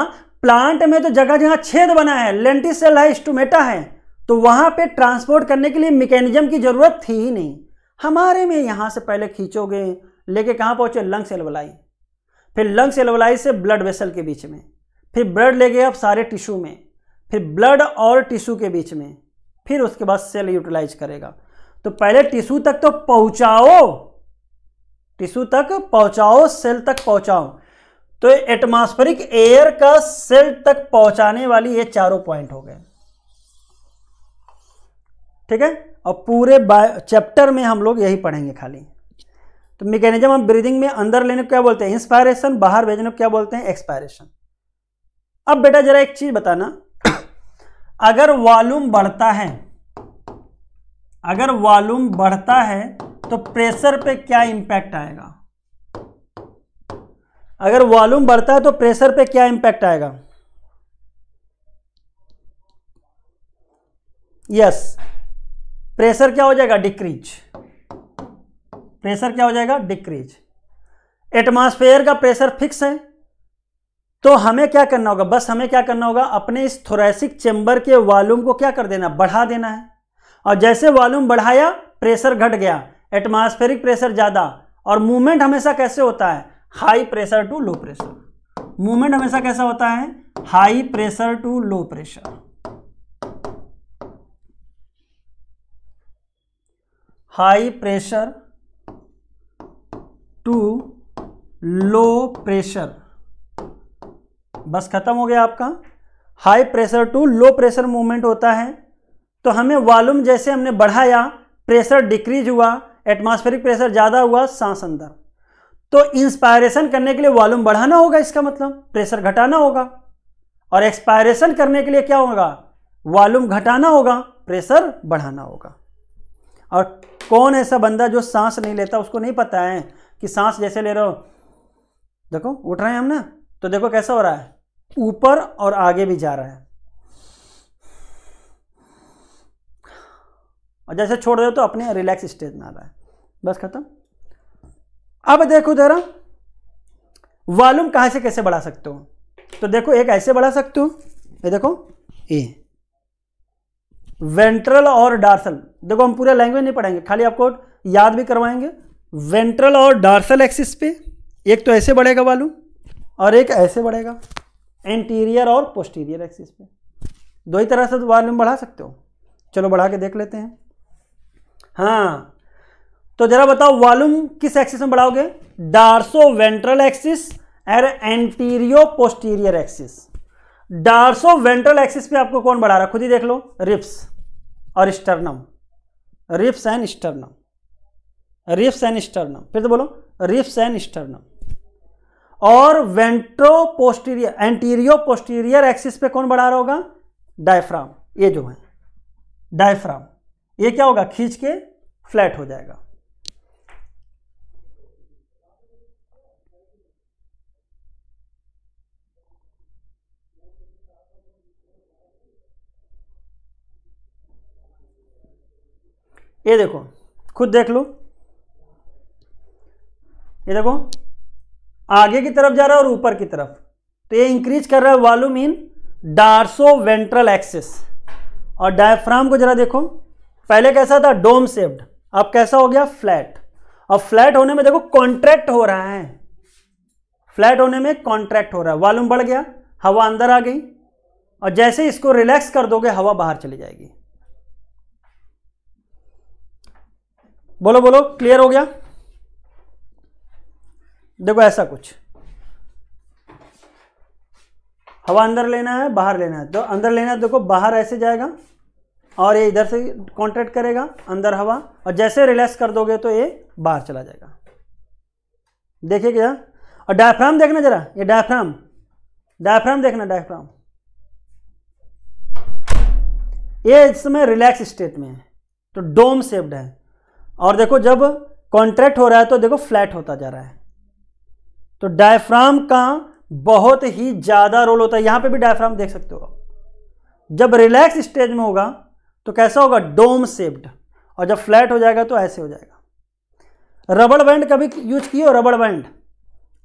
प्लांट में तो जगह जगह छेद बना है लेंटिसल है स्टोमेटा है तो वहां पे ट्रांसपोर्ट करने के लिए मैकेनिज्म की जरूरत थी ही नहीं हमारे में यहां से पहले खींचोगे लेके कहां पहुंचे लंग सेलवलाई फिर लंग सेलवलाई से ब्लड वेसल के बीच में फिर ब्लड ले गए आप सारे टिश्यू में फिर ब्लड और टिश्यू के बीच में फिर उसके बाद सेल यूटिलाइज करेगा तो पहले टिश्यू तक तो पहुंचाओ टिश्यू तक पहुंचाओ सेल तक पहुंचाओ तो एटमॉस्फेरिक एयर का सेल तक पहुंचाने वाली ये चारों पॉइंट हो गए ठीक है और पूरे चैप्टर में हम लोग यही पढ़ेंगे खाली तो मैकेनिज्म हम ब्रीदिंग में अंदर लेने को क्या बोलते हैं इंस्पायरेशन बाहर भेजने को क्या बोलते हैं एक्सपायरेशन अब बेटा जरा एक चीज बताना अगर वॉल्यूम बढ़ता है अगर वॉल्यूम बढ़ता है तो प्रेशर पे क्या इंपैक्ट आएगा अगर वॉल्यूम बढ़ता है तो प्रेशर पे क्या इंपैक्ट आएगा यस yes. प्रेशर क्या हो जाएगा डिक्रीज प्रेशर क्या हो जाएगा डिक्रीज एटमॉस्फेयर का प्रेशर फिक्स है तो हमें क्या करना होगा बस हमें क्या करना होगा अपने इस थोरेसिक चेंबर के वॉल्यूम को क्या कर देना बढ़ा देना है और जैसे वॉल्यूम बढ़ाया प्रेशर घट गया एटमॉस्फेरिक प्रेशर ज़्यादा और मूवमेंट हमेशा कैसे होता है high pressure to low pressure movement हमेशा कैसा होता है high pressure to low pressure high pressure to low pressure बस खत्म हो गया आपका high pressure to low pressure movement होता है तो हमें वॉल्यूम जैसे हमने बढ़ाया प्रेशर डिक्रीज हुआ एटमॉस्फेरिक प्रेशर ज़्यादा हुआ सांस अंदर तो इंस्पायरेशन करने के लिए वॉल्यूम बढ़ाना होगा इसका मतलब प्रेशर घटाना होगा और एक्सपायरेशन करने के लिए क्या होगा वॉल्यूम घटाना होगा प्रेशर बढ़ाना होगा और कौन ऐसा बंदा जो सांस नहीं लेता उसको नहीं पता है कि सांस जैसे ले रहे हो देखो उठ रहे हैं हम ना तो देखो कैसा हो रहा है ऊपर और आगे भी जा रहा है और जैसे छोड़ रहे हो तो अपने रिलैक्स स्टेज में आ रहा है बस खत्म अब देखो जरा वॉल्यूम कहाँ से कैसे बढ़ा सकते हो तो देखो एक ऐसे बढ़ा सकते हो ये देखो ए वेंट्रल और डार्सल देखो हम पूरा लैंग्वेज नहीं पढ़ाएंगे खाली आपको याद भी करवाएंगे वेंट्रल और डार्सल एक्सिस पे एक तो ऐसे बढ़ेगा वॉल्यूम और एक ऐसे बढ़ेगा एंटीरियर और पोस्टीरियर एक्सिस पे दो ही तरह से वॉल्यूम बढ़ा सकते हो चलो बढ़ा के देख लेते हैं हाँ तो जरा बताओ वॉल्यूम किस एक्सिस में बढ़ाओगे डार्सो ventral axis uh antero posterior axis dorso ventral axis पे आपको कौन बढ़ा रहा है खुद ही देख लो रिप्स और sternum ribs and sternum ribs and sternum फिर तो बोलो रिप्स एंड स्टर्नम और ventro posterior antero posterior axis पे कौन बढ़ा रहा होगा डायफ्राम ये जो है डायफ्राम ये क्या होगा खींच के फ्लैट हो जाएगा ये देखो खुद देख लो ये देखो आगे की तरफ जा रहा है और ऊपर की तरफ तो ये इंक्रीज कर रहा है volume in dorso ventral axis और डायफ्राम को जरा देखो पहले कैसा था डोम सेव्ड अब कैसा हो गया फ्लैट अब फ्लैट होने में देखो कॉन्ट्रैक्ट हो रहा है फ्लैट होने में कॉन्ट्रैक्ट हो रहा है वॉल्यूम बढ़ गया हवा अंदर आ गई और जैसे इसको रिलैक्स कर दोगे हवा बाहर चली जाएगी बोलो बोलो क्लियर हो गया देखो ऐसा कुछ हवा अंदर लेना है बाहर लेना है तो अंदर लेना है देखो बाहर ऐसे जाएगा और ये इधर से कॉन्ट्रैक्ट करेगा अंदर हवा और जैसे रिलैक्स कर दोगे तो ये बाहर चला जाएगा देखिए क्या और डायफ्राम देखना जरा ये डायफ्राम डायफ्राम देखना डायफ्राम ये इस समय रिलैक्स स्टेट में है तो डोम सेव्ड है और देखो जब कॉन्ट्रैक्ट हो रहा है तो देखो फ्लैट होता जा रहा है तो डायफ्राम का बहुत ही ज़्यादा रोल होता है यहाँ पे भी डायफ्राम देख सकते हो जब रिलैक्स स्टेज में होगा तो कैसा होगा डोम सेप्ड और जब फ्लैट हो जाएगा तो ऐसे हो जाएगा रबड़ बैंड कभी यूज किए हो रबड़ बैंड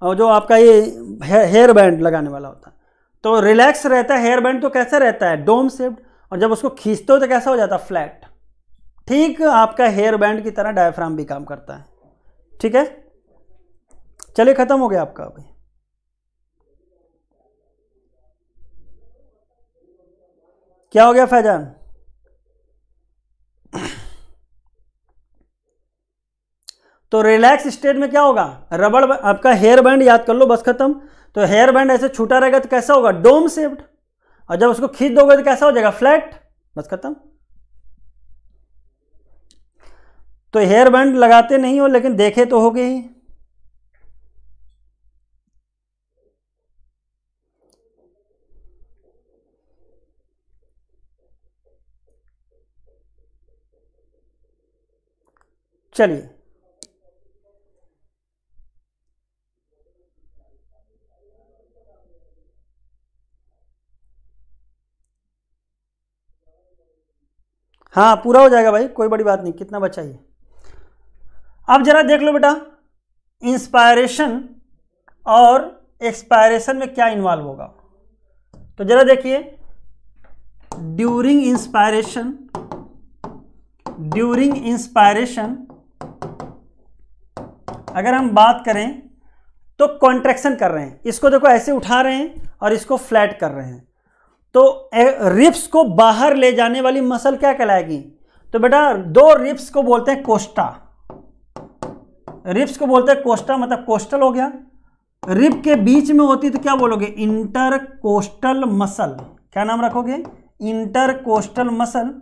और जो आपका ये हेयर बैंड लगाने वाला होता है तो रिलैक्स रहता है हेयर बैंड तो कैसे रहता है डोम सेप्ड और जब उसको खींचते हो तो कैसा हो जाता है फ्लैट ठीक आपका हेयर बैंड की तरह डायफ्राम भी काम करता है ठीक है चलिए ख़त्म हो गया आपका अभी क्या हो गया फैजान तो रिलैक्स स्टेट में क्या होगा रबड़ आपका हेयर बैंड याद कर लो बस खत्म तो हेयर बैंड ऐसे छूटा रहेगा तो कैसा होगा डोम सेप्ड और जब उसको खींच दोगे तो कैसा हो जाएगा फ्लैट बस खत्म तो हेयर बैंड लगाते नहीं हो लेकिन देखे तो हो गए ही चलिए हाँ पूरा हो जाएगा भाई कोई बड़ी बात नहीं कितना बचा ये अब जरा देख लो बेटा इंस्पायरेशन और एक्सपायरेशन में क्या इन्वॉल्व होगा तो जरा देखिए ड्यूरिंग इंस्पायरेशन ड्यूरिंग इंस्पायरेशन अगर हम बात करें तो कॉन्ट्रेक्शन कर रहे हैं इसको देखो ऐसे उठा रहे हैं और इसको फ्लैट कर रहे हैं तो रिप्स को बाहर ले जाने वाली मसल क्या कहलाएगी तो बेटा दो रिप्स को बोलते हैं कोस्टा रिप्स को बोलते हैं कोस्टल मतलब कोस्टल हो गया रिप के बीच में होती तो क्या बोलोगे इंटर कोस्टल मसल क्या नाम रखोगे इंटर कोस्टल मसल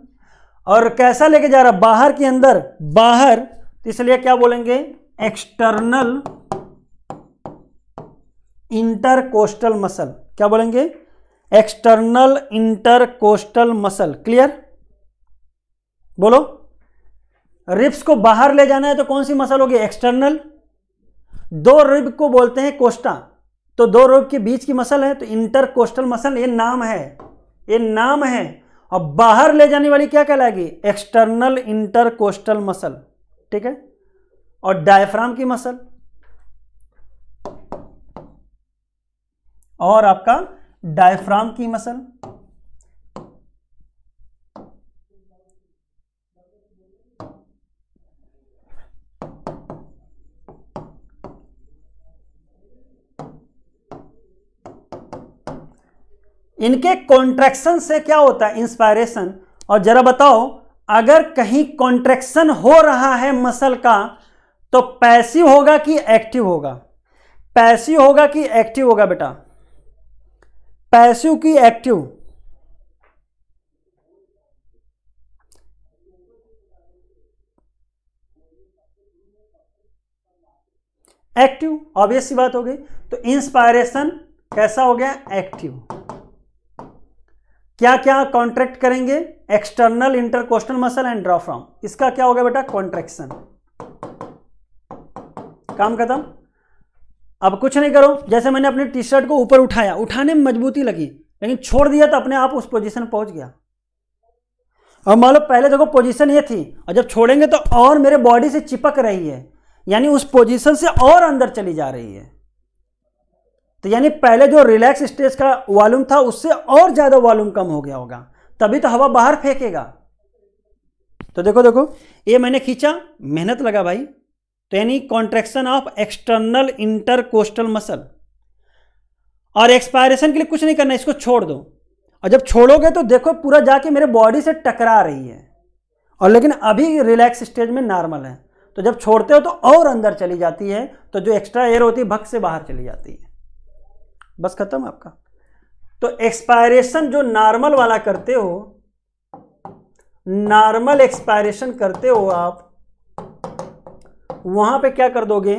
और कैसा लेके जा रहा बाहर के अंदर बाहर तो इसलिए क्या बोलेंगे एक्सटर्नल इंटर कोस्टल मसल क्या बोलेंगे external inter costal muscle clear बोलो रिब्स को बाहर ले जाना है तो कौन सी मसल होगी एक्सटर्नल दो रिब को बोलते हैं कोस्टा तो दो रिब के बीच की मसल है तो इंटरकोस्टल मसल ये नाम है ये नाम है और बाहर ले जाने वाली क्या कहलाएगी एक्सटर्नल इंटरकोस्टल मसल ठीक है और डायफ्राम की मसल और आपका डायफ्राम की मसल इनके कॉन्ट्रैक्शन से क्या होता है इंस्पायरेशन और जरा बताओ अगर कहीं कॉन्ट्रैक्शन हो रहा है मसल का तो पैसिव होगा कि एक्टिव होगा पैसिव होगा कि एक्टिव होगा बेटा पैसिव की एक्टिव एक्टिव ऑब्वियस सी बात हो गई तो इंस्पायरेशन कैसा हो गया एक्टिव क्या क्या कॉन्ट्रैक्ट करेंगे external intercostal muscle and draw from इसका क्या हो गया बेटा कॉन्ट्रेक्शन काम खत्म अब कुछ नहीं करो जैसे मैंने अपने टी शर्ट को ऊपर उठाया उठाने में मजबूती लगी लेकिन छोड़ दिया तो अपने आप उस पोजीशन पहुंच गया अब मान लो पहले देखो पोजीशन ये थी और जब छोड़ेंगे तो और मेरे बॉडी से चिपक रही है यानी उस पोजीशन से और अंदर चली जा रही है तो यानी पहले जो रिलैक्स स्टेज का वॉल्यूम था उससे और ज़्यादा वॉल्यूम कम हो गया होगा तभी तो हवा बाहर फेंकेगा तो देखो देखो ये मैंने खींचा मेहनत लगा भाई तो यानी contraction of external intercostal muscle और एक्सपायरेशन के लिए कुछ नहीं करना इसको छोड़ दो और जब छोड़ोगे तो देखो पूरा जाके मेरे बॉडी से टकरा रही है और लेकिन अभी रिलैक्स स्टेज में नॉर्मल है तो जब छोड़ते हो तो और अंदर चली जाती है तो जो एक्स्ट्रा एयर होती है भक्त से बाहर चली जाती है बस खत्म आपका तो एक्सपायरेशन जो नॉर्मल वाला करते हो नॉर्मल एक्सपायरेशन करते हो आप वहां पे क्या कर दोगे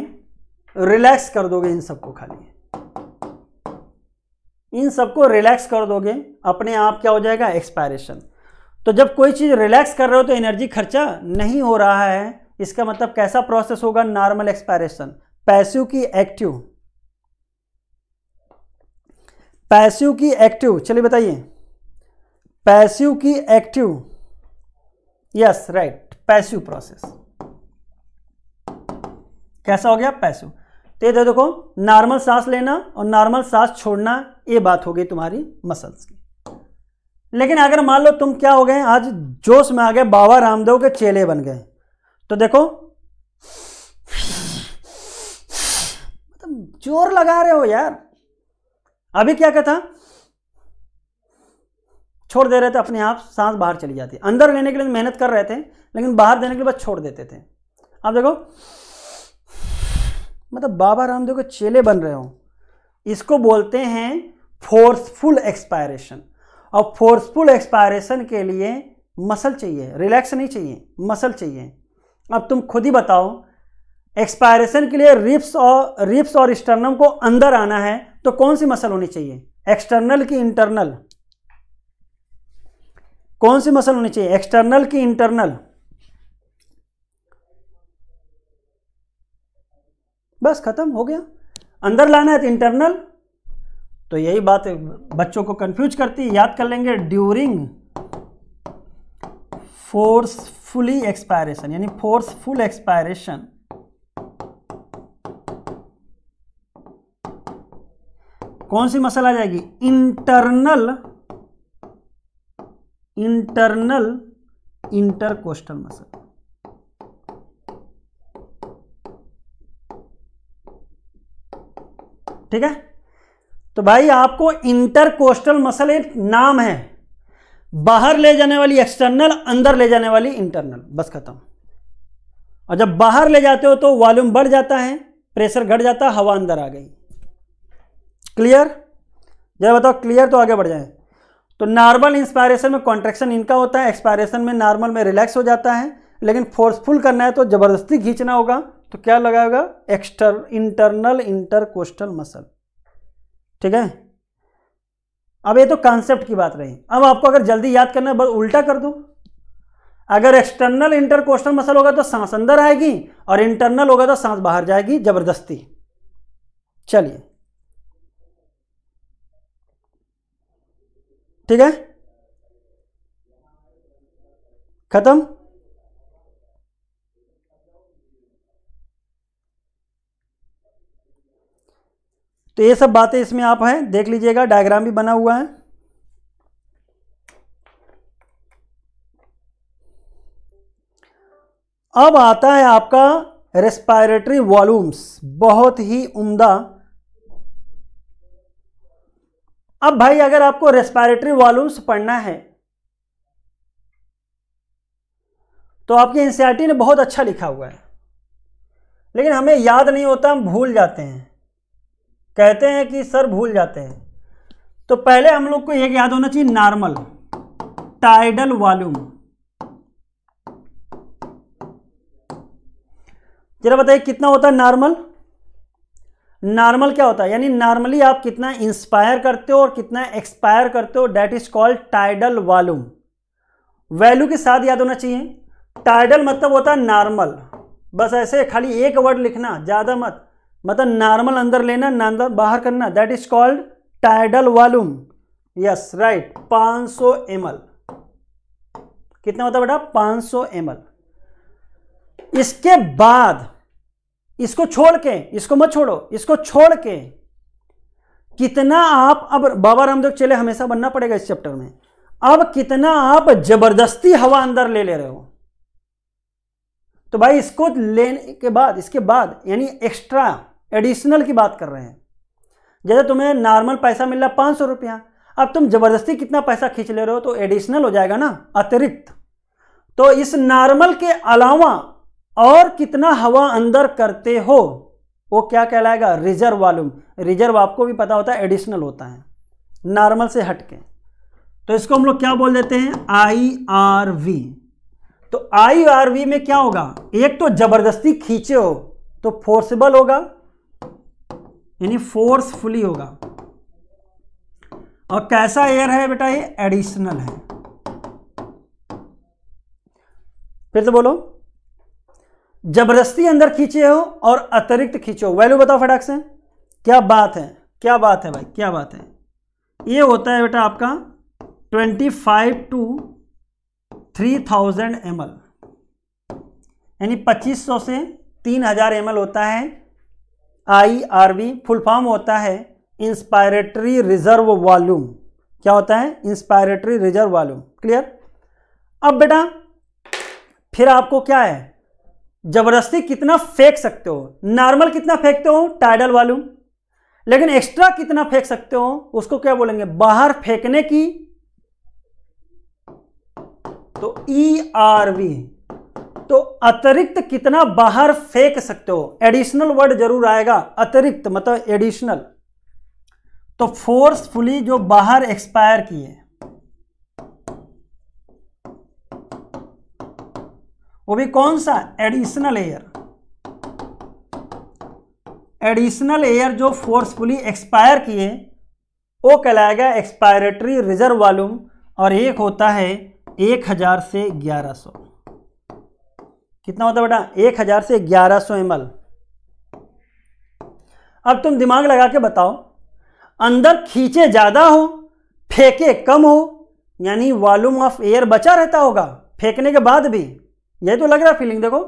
रिलैक्स कर दोगे इन सबको खाली इन सबको रिलैक्स कर दोगे अपने आप क्या हो जाएगा एक्सपायरेशन तो जब कोई चीज़ रिलैक्स कर रहे हो तो एनर्जी खर्चा नहीं हो रहा है इसका मतलब कैसा प्रोसेस होगा नॉर्मल एक्सपायरेशन पैसिव की एक्टिव पैसिव की एक्टिव चलिए बताइए पैसिव की active yes right passive process कैसा हो गया पैसिव तो ये देखो नॉर्मल सांस लेना और नॉर्मल सांस छोड़ना ये बात हो गई तुम्हारी मसल्स की लेकिन अगर मान लो तुम क्या हो गए आज जोश में आ गए बाबा रामदेव के चेले बन गए तो देखो मतलब जोर लगा रहे हो यार अभी क्या कहता छोड़ दे रहे थे अपने आप सांस बाहर चली जाती है अंदर लेने के लिए मेहनत कर रहे थे लेकिन बाहर देने के लिए बस छोड़ देते थे आप देखो मतलब बाबा रामदेव के चेले बन रहे हो इसको बोलते हैं फोर्सफुल एक्सपायरेशन और फोर्सफुल एक्सपायरेशन के लिए मसल चाहिए रिलैक्स नहीं चाहिए मसल चाहिए अब तुम खुद ही बताओ एक्सपायरेशन के लिए रिप्स और रिप्स और स्टर्नम को अंदर आना है तो कौन सी मसल होनी चाहिए एक्सटर्नल की इंटरनल कौन सी मसल होनी चाहिए एक्सटर्नल की इंटरनल बस खत्म हो गया अंदर लाना है तो इंटरनल तो यही बात बच्चों को कंफ्यूज करती है याद कर लेंगे ड्यूरिंग फोर्सफुली एक्सपायरेशन यानी फोर्सफुल एक्सपायरेशन कौन सी मसल आ जाएगी इंटरनल इंटरनल इंटरकोस्टल मसल ठीक है तो भाई आपको इंटरकोस्टल मसल एक नाम है बाहर ले जाने वाली एक्सटर्नल अंदर ले जाने वाली इंटरनल बस खत्म और जब बाहर ले जाते हो तो वॉल्यूम बढ़ जाता है प्रेशर घट जाता है हवा अंदर आ गई क्लियर जरा बताओ क्लियर तो आगे बढ़ जाए तो नॉर्मल इंस्पायरेशन में कॉन्ट्रेक्शन इनका होता है एक्सपायरेशन में नॉर्मल में रिलैक्स हो जाता है लेकिन फोर्सफुल करना है तो ज़बरदस्ती खींचना होगा तो क्या लगाएगा एक्सटर इंटरनल इंटरकोस्टल मसल ठीक है अब ये तो कॉन्सेप्ट की बात रही अब आपको अगर जल्दी याद करना है बस उल्टा कर दो अगर एक्सटर्नल इंटरकोस्टल मसल होगा तो सांस अंदर आएगी और इंटरनल होगा तो सांस बाहर जाएगी ज़बरदस्ती चलिए ठीक है खत्म तो ये सब बातें इसमें आप हैं देख लीजिएगा डायग्राम भी बना हुआ है अब आता है आपका रेस्पायरेटरी वॉल्यूम्स बहुत ही उम्दा अब भाई अगर आपको रेस्पायरेटरी वॉल्यूम्स पढ़ना है तो आपके एनसीईआरटी ने बहुत अच्छा लिखा हुआ है लेकिन हमें याद नहीं होता हम भूल जाते हैं कहते हैं कि सर भूल जाते हैं तो पहले हम लोग को यह याद होना चाहिए नॉर्मल टाइडल वॉल्यूम जरा बताइए कितना होता है नॉर्मल नॉर्मल क्या होता है यानी नॉर्मली आप कितना इंस्पायर करते हो और कितना एक्सपायर करते हो that is called tidal volume value के साथ याद होना चाहिए टाइडल मतलब होता है नॉर्मल बस ऐसे खाली एक वर्ड लिखना ज़्यादा मत मतलब नॉर्मल अंदर लेना नांदर बाहर करना that is called tidal volume yes right 500 सौ कितना होता है बेटा 500 सौ इसके बाद इसको छोड़ के इसको मत छोड़ो इसको छोड़ के कितना आप अब बाबा रामदेव चेले हमेशा बनना पड़ेगा इस चैप्टर में अब कितना आप जबरदस्ती हवा अंदर ले ले रहे हो तो भाई इसको लेने के बाद इसके बाद यानी एक्स्ट्रा एडिशनल की बात कर रहे हैं जैसे तुम्हें नॉर्मल पैसा मिल रहा पांच सौ रुपया अब तुम जबरदस्ती कितना पैसा खींच ले रहे हो तो एडिशनल हो जाएगा ना अतिरिक्त तो इस नॉर्मल के अलावा और कितना हवा अंदर करते हो वो क्या कहलाएगा रिजर्व वॉल्यूम रिजर्व आपको भी पता होता है एडिशनल होता है नॉर्मल से हटके तो इसको हम लोग क्या बोल देते हैं आई आर वी तो आई आर वी में क्या होगा एक तो जबरदस्ती खींचे हो तो फोर्सेबल होगा यानी फोर्सफुली होगा और कैसा एयर है बेटा ये एडिशनल है फिर से बोलो जबरदस्ती अंदर खींचे हो और अतिरिक्त खींचे हो वैल्यू बताओ फटाक से क्या बात है क्या बात है भाई क्या बात है ये होता है बेटा आपका twenty five to three thousand M L यानी पच्चीस सौ से तीन हजार एम एल होता है I R V full form होता है इंस्पायरेटरी रिजर्व वॉल्यूम क्या होता है इंस्पायरेटरी रिजर्व वॉल्यूम क्लियर अब बेटा फिर आपको क्या है जबरदस्ती कितना फेंक सकते हो नॉर्मल कितना फेंकते हो टाइडल वालू लेकिन एक्स्ट्रा कितना फेंक सकते हो उसको क्या बोलेंगे बाहर फेंकने की तो ई आर वी तो अतिरिक्त कितना बाहर फेंक सकते हो एडिशनल वर्ड जरूर आएगा अतिरिक्त मतलब एडिशनल तो फोर्सफुली जो बाहर एक्सपायर किए वो भी कौन सा एडिशनल एयर एडिशनल एयर जो फोर्सफुली एक्सपायर किए वो कहलाएगा एक्सपायरेटरी रिजर्व वॉल्यूम और एक होता है एक हज़ार से ग्यारह सौ कितना होता है बेटा एक हज़ार से ग्यारह सौ एम अब तुम दिमाग लगा के बताओ अंदर खींचे ज़्यादा हो फेंके कम हो यानी वॉल्यूम ऑफ एयर बचा रहता होगा फेंकने के बाद भी ये तो लग रहा फीलिंग देखो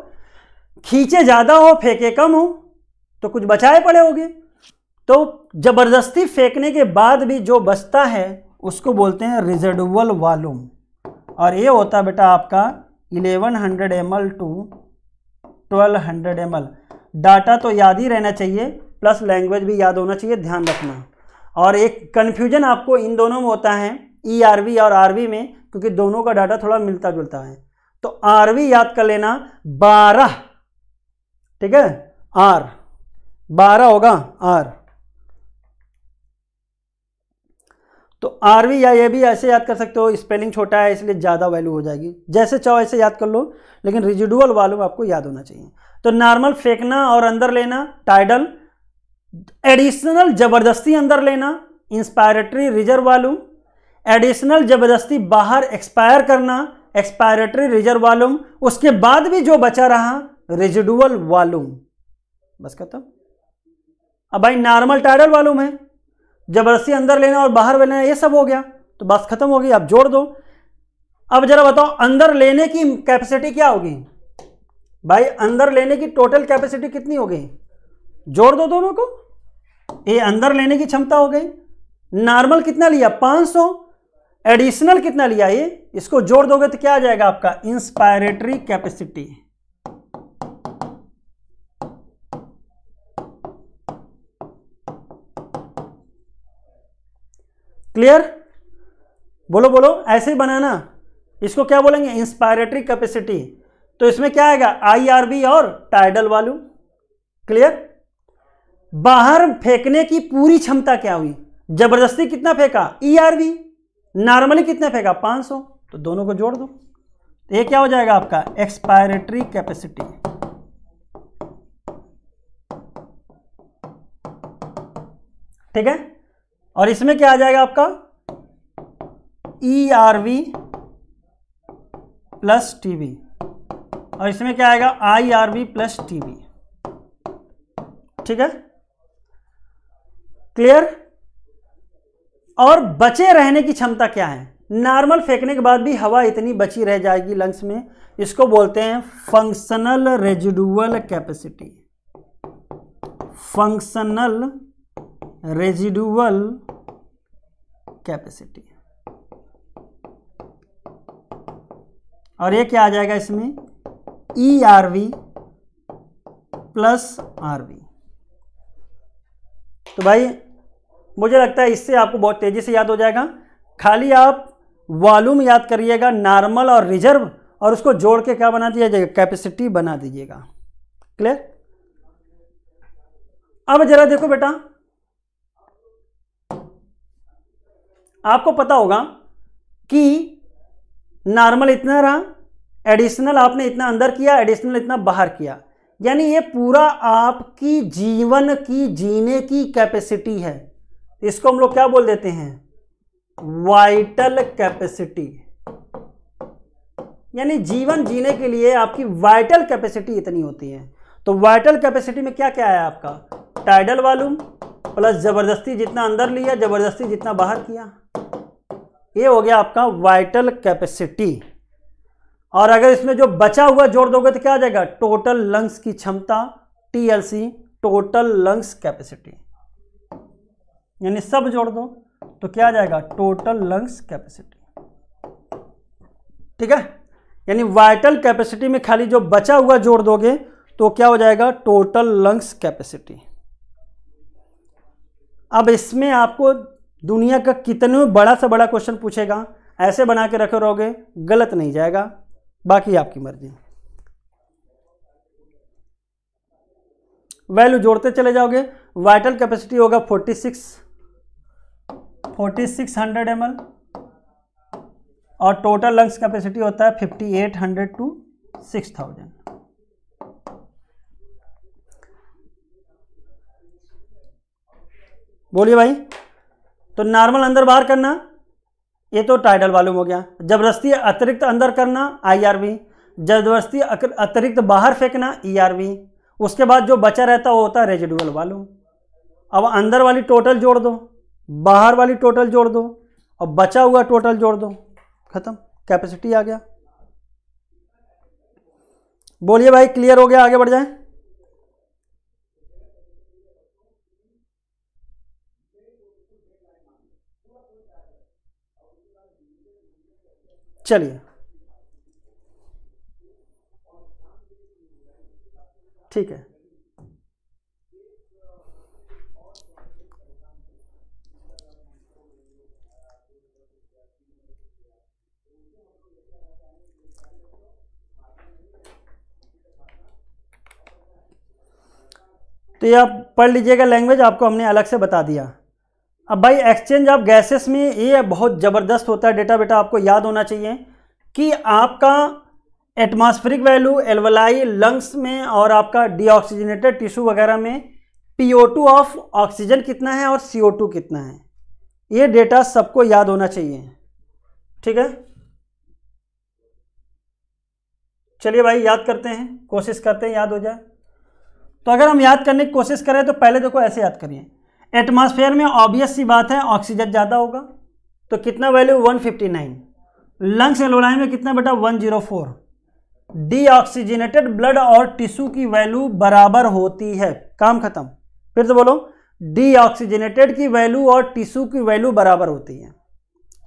खींचे ज़्यादा हो फेंके कम हो तो कुछ बचाए पड़े होगे तो ज़बरदस्ती फेंकने के बाद भी जो बचता है उसको बोलते हैं रिजर्डुअल वॉल्यूम और ये होता है बेटा आपका 1100 hundred M L to twelve hundred M L data तो याद ही रहना चाहिए प्लस लैंग्वेज भी याद होना चाहिए ध्यान रखना और एक कन्फ्यूजन आपको इन दोनों में होता है ई e वी और आर में क्योंकि दोनों का डाटा थोड़ा मिलता जुलता है तो आर भी याद कर लेना बारह ठीक है आर बारह होगा आर तो आर भी या ये भी ऐसे याद कर सकते हो स्पेलिंग छोटा है इसलिए ज़्यादा वैल्यू हो जाएगी जैसे चाहो ऐसे याद कर लो लेकिन रिजिडुअल वालू आपको याद होना चाहिए तो नॉर्मल फेंकना और अंदर लेना टाइडल एडिशनल ज़बरदस्ती अंदर लेना इंस्पायरेटरी रिजर्व वालू एडिशनल ज़बरदस्ती बाहर एक्सपायर करना एक्सपायरेटरी रिजर्व वालूम उसके बाद भी जो बचा रहा रेजिडुअल वालूम बस खत्म अब भाई नॉर्मल टाइडल वालूम है जबरदस्ती अंदर लेना और बाहर लेना ये सब हो गया तो बस खत्म हो गई अब जोड़ दो अब जरा बताओ अंदर लेने की कैपेसिटी क्या होगी भाई अंदर लेने की टोटल कैपेसिटी कितनी हो गई जोड़ दो दोनों को ये अंदर लेने की क्षमता हो गई नॉर्मल कितना लिया सौ एडिशनल कितना लिया ये इसको जोड़ दोगे तो क्या आ जाएगा आपका इंस्पायरेटरी कैपेसिटी क्लियर बोलो बोलो ऐसे ही बनाना इसको क्या बोलेंगे इंस्पायरेटरी कैपेसिटी तो इसमें क्या आएगा आईआरबी और टाइडल वालू क्लियर बाहर फेंकने की पूरी क्षमता क्या हुई जबरदस्ती कितना फेंका ईआरबी e नॉर्मली कितने फेंका 500 तो दोनों को जोड़ दो तो ये क्या हो जाएगा आपका एक्सपायरेटरी कैपेसिटी ठीक है और इसमें क्या आ जाएगा आपका E R V plus T V और इसमें क्या आएगा I R V plus T V ठीक है क्लियर और बचे रहने की क्षमता क्या है नॉर्मल फेंकने के बाद भी हवा इतनी बची रह जाएगी लंग्स में इसको बोलते हैं functional residual capacity functional residual capacity और ये क्या आ जाएगा इसमें E R V plus R V तो भाई मुझे लगता है इससे आपको बहुत तेज़ी से याद हो जाएगा खाली आप वॉल्यूम याद करिएगा नॉर्मल और रिजर्व और उसको जोड़ के क्या बना दिया जाएगा कैपेसिटी बना दीजिएगा क्लियर अब जरा देखो बेटा आपको पता होगा कि नॉर्मल इतना रहा एडिशनल आपने इतना अंदर किया एडिशनल इतना बाहर किया यानी ये पूरा आपकी जीवन की जीने की कैपेसिटी है इसको हम लोग क्या बोल देते हैं वाइटल कैपेसिटी यानी जीवन जीने के लिए आपकी वाइटल कैपेसिटी इतनी होती है तो वाइटल कैपेसिटी में क्या क्या है आपका टाइडल वॉल्यूम प्लस जबरदस्ती जितना अंदर लिया जबरदस्ती जितना बाहर किया ये हो गया आपका वाइटल कैपेसिटी और अगर इसमें जो बचा हुआ जोड़ दोगे तो क्या आ जाएगा टोटल लंग्स की क्षमता टीएलसी टोटल लंग्स कैपेसिटी यानी सब जोड़ दो तो क्या आ जाएगा टोटल लंग्स कैपेसिटी ठीक है यानी वाइटल कैपेसिटी में खाली जो बचा हुआ जोड़ दोगे तो क्या हो जाएगा टोटल लंग्स कैपेसिटी अब इसमें आपको दुनिया का कितने बड़ा से बड़ा क्वेश्चन पूछेगा ऐसे बना के रखे रहोगे गलत नहीं जाएगा बाकी आपकी मर्जी वैल्यू जोड़ते चले जाओगे वाइटल कैपेसिटी होगा 46 forty six hundred M L और टोटल लंग्स कैपेसिटी होता है fifty eight hundred to six thousand बोलिए भाई तो नॉर्मल अंदर बाहर करना ये तो टाइडल वालूम हो गया जबरदस्ती अतिरिक्त अंदर करना आईआरबी जबरदस्ती अतिरिक्त बाहर फेंकना वी e उसके बाद जो बचा रहता वो होता है रेजिडुअल वालूम अब अंदर वाली टोटल जोड़ दो बाहर वाली टोटल जोड़ दो और बचा हुआ टोटल जोड़ दो खत्म कैपेसिटी आ गया बोलिए भाई क्लियर हो गया आगे बढ़ जाए चलिए ठीक है तो ये आप पढ़ लीजिएगा लैंग्वेज आपको हमने अलग से बता दिया अब भाई एक्सचेंज ऑफ गैसेस में ये बहुत ज़बरदस्त होता है डेटा बेटा आपको याद होना चाहिए कि आपका एटमॉस्फेरिक वैल्यू एल्वलाई लंग्स में और आपका डीऑक्सीजनेटेड टिश्यू वगैरह में टू ऑफ ऑक्सीजन कितना है और टू कितना है ये डेटा सबको याद होना चाहिए ठीक है चलिए भाई याद करते हैं कोशिश करते हैं याद हो जाए तो अगर हम याद करने की कोशिश करें तो पहले देखो ऐसे याद करिए एटमॉस्फेयर में ऑब्वियस सी बात है ऑक्सीजन ज़्यादा होगा तो कितना वैल्यू 159 लंग्स एलोलाई में कितना बेटा 104 डीऑक्सीजनेटेड ब्लड और टिश्यू की वैल्यू बराबर होती है काम खत्म फिर से बोलो डीऑक्सीजनेटेड की वैल्यू और टिश्यू की वैल्यू बराबर होती है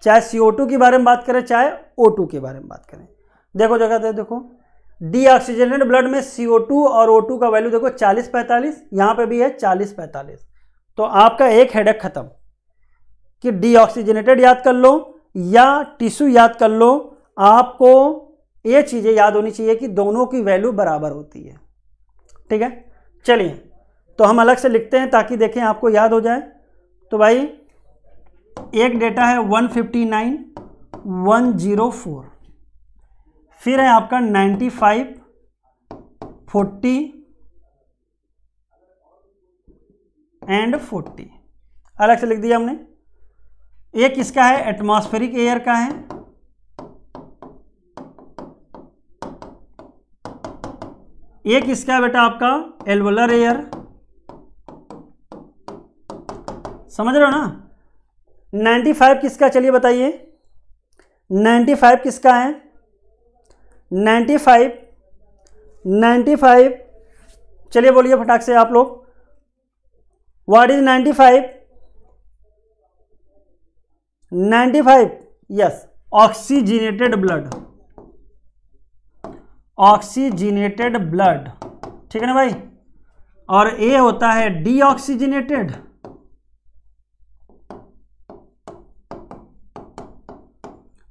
चाहे सी के बारे में बात करें चाहे ओ के बारे में बात करें देखो जगह देखो डीऑक्सीजनेटेड ब्लड में CO2 और O2 का वैल्यू देखो 40 45 यहाँ पे भी है 40 45 तो आपका एक हेडक खत्म कि डीऑक्सीजनेटेड याद कर लो या टिश्यू याद कर लो आपको ये चीज़ें याद होनी चाहिए कि दोनों की वैल्यू बराबर होती है ठीक है चलिए तो हम अलग से लिखते हैं ताकि देखें आपको याद हो जाए तो भाई एक डेटा है 159 104 फिर है आपका ninety five forty and forty अलग से लिख दिया हमने एक इसका है एटमॉस्फेरिक एयर का है एक इसका है बेटा आपका एल्वोलर एयर समझ रहे हो ना 95 किसका चलिए बताइए 95 किसका है नाइन्टी फाइव नाइन्टी फाइव चलिए बोलिए फटाक से आप लोग what is ninety five ninety five yes oxygenated blood oxygenated blood ठीक है ना भाई और ए होता है डीऑक्सीजिनेटेड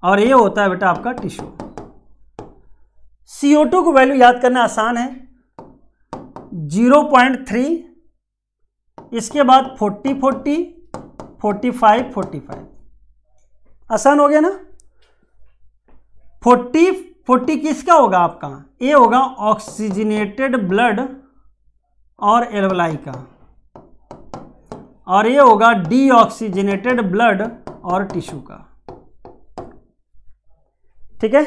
और ये होता है बेटा आपका टिश्यू सीओ टू को वैल्यू याद करना आसान है जीरो पॉइंट थ्री इसके बाद forty forty forty five forty five आसान हो गया ना फोर्टी फोर्टी किसका होगा आपका ए होगा ऑक्सीजनेटेड ब्लड और एलवलाई का और ये होगा डीऑक्सीजनेटेड ब्लड और टिश्यू का ठीक है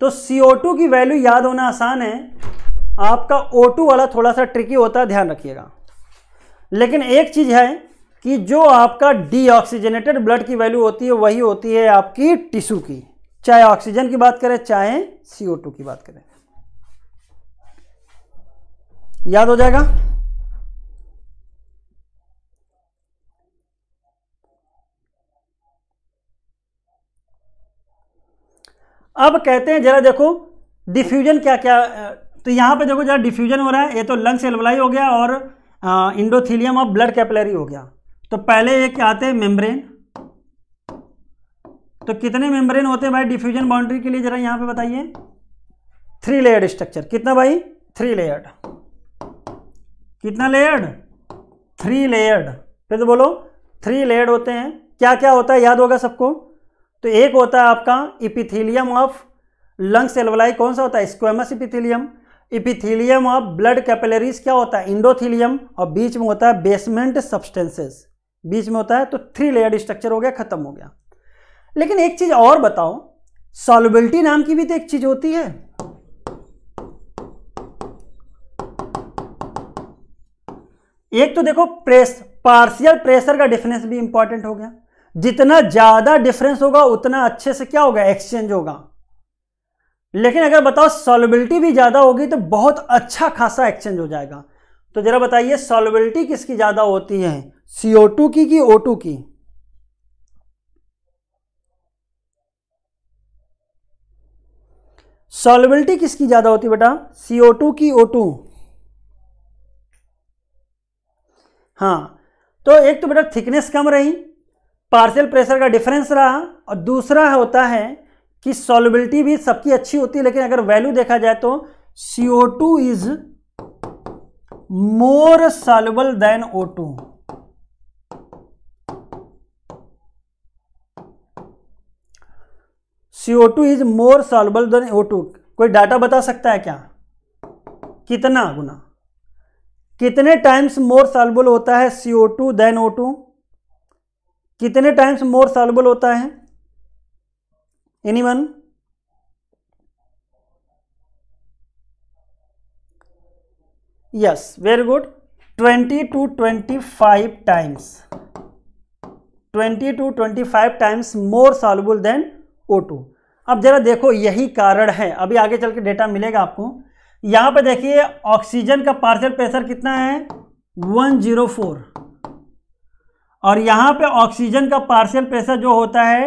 तो CO2 की वैल्यू याद होना आसान है आपका O2 वाला थोड़ा सा ट्रिकी होता है ध्यान रखिएगा लेकिन एक चीज़ है कि जो आपका डीऑक्सीजनेटेड ब्लड की वैल्यू होती है वही होती है आपकी टिश्यू की चाहे ऑक्सीजन की बात करें चाहे CO2 की बात करें याद हो जाएगा अब कहते हैं जरा देखो डिफ्यूजन क्या क्या तो यहाँ पे देखो जरा डिफ्यूजन हो रहा है ये तो लंग्स एल्वलाई हो गया और इंडोथीलियम और ब्लड कैपिलरी हो गया तो पहले ये क्या आते हैं मेम्ब्रेन तो कितने मेम्ब्रेन होते हैं भाई डिफ्यूजन बाउंड्री के लिए जरा यहाँ पे बताइए थ्री लेयर्ड स्ट्रक्चर कितना भाई थ्री लेयर्ड कितना लेयर्ड थ्री लेयर्ड फिर तो बोलो थ्री लेयर्ड होते हैं क्या क्या होता है याद होगा सबको तो एक होता है आपका इपिथीलियम ऑफ लंग्स एलवलाई कौन सा होता है squamous epithelium epithelium of blood capillaries क्या होता है इंडोथीलियम और बीच में होता है बेसमेंट सब्सटेंसेस बीच में होता है तो थ्री लेयर स्ट्रक्चर हो गया खत्म हो गया लेकिन एक चीज और बताओ सॉल्युबिलिटी नाम की भी तो एक चीज होती है एक तो देखो प्रेस पार्शियल प्रेशर का डिफरेंस भी इंपॉर्टेंट हो गया जितना ज्यादा डिफरेंस होगा उतना अच्छे से क्या होगा एक्सचेंज होगा लेकिन अगर बताओ सॉलिबिलिटी भी ज्यादा होगी तो बहुत अच्छा खासा एक्सचेंज हो जाएगा तो जरा बताइए सॉलिबिलिटी किसकी ज्यादा होती है सीओ टू की कि ओ टू की सॉलिबिलिटी किसकी ज्यादा होती है बेटा सीओ टू की ओ टू हाँ तो एक तो बेटा थिकनेस कम रही पार्शियल प्रेशर का डिफरेंस रहा और दूसरा होता है कि सॉलिबिलिटी भी सबकी अच्छी होती है लेकिन अगर वैल्यू देखा जाए तो CO two is more soluble than O two CO two is more soluble than O two कोई डाटा बता सकता है क्या कितना गुना कितने टाइम्स मोर सॉल्युबल होता है CO two than O two कितने टाइम्स मोर सॉल्युबल होता है any one yes very good twenty two twenty five times twenty two twenty five times more soluble than O two अब जरा देखो यही कारण है अभी आगे चल के डेटा मिलेगा आपको यहां पर देखिए ऑक्सीजन का पार्सल प्रेशर कितना है 104 और यहाँ पे ऑक्सीजन का पार्शियल प्रेशर जो होता है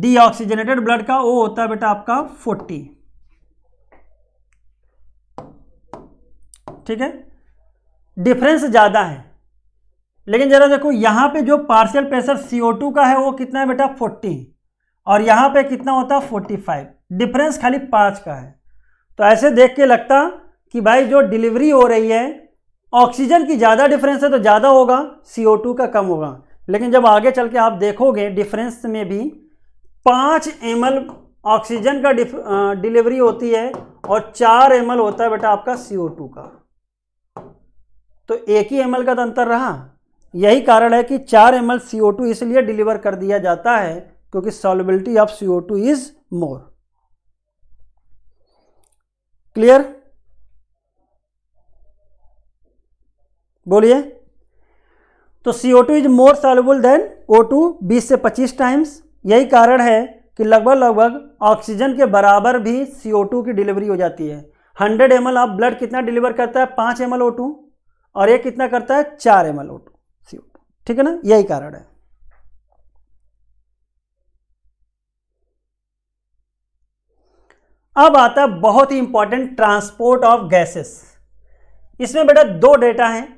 डी ब्लड का वो होता है बेटा आपका फोर्टी ठीक है डिफरेंस ज़्यादा है लेकिन ज़रा देखो यहाँ पे जो पार्शियल प्रेशर CO2 का है वो कितना है बेटा 40 और यहाँ पे कितना होता है 45 डिफरेंस खाली पाँच का है तो ऐसे देख के लगता कि भाई जो डिलीवरी हो रही है ऑक्सीजन की ज़्यादा डिफरेंस है तो ज़्यादा होगा टू का कम होगा लेकिन जब आगे चल के आप देखोगे डिफरेंस में भी पाँच एम ऑक्सीजन का डिलीवरी होती है और चार एम होता है बेटा आपका टू का तो एक ही एम का तो अंतर रहा यही कारण है कि चार एम एल इसलिए डिलीवर कर दिया जाता है क्योंकि solubility of two is more clear बोलिए तो C O two is more soluble than O two बीस से पच्चीस टाइम्स यही कारण है कि लगभग लगभग ऑक्सीजन के बराबर भी सी ओ टू की डिलीवरी हो जाती है हंड्रेड एम एल ब्लड कितना डिलीवर करता है पाँच एम एल ओ टू और ये कितना करता है चार M L O two C O two ठीक है ना यही कारण है अब आता है बहुत ही इंपॉर्टेंट ट्रांसपोर्ट ऑफ गैसेस इसमें बेटा दो डेटा हैं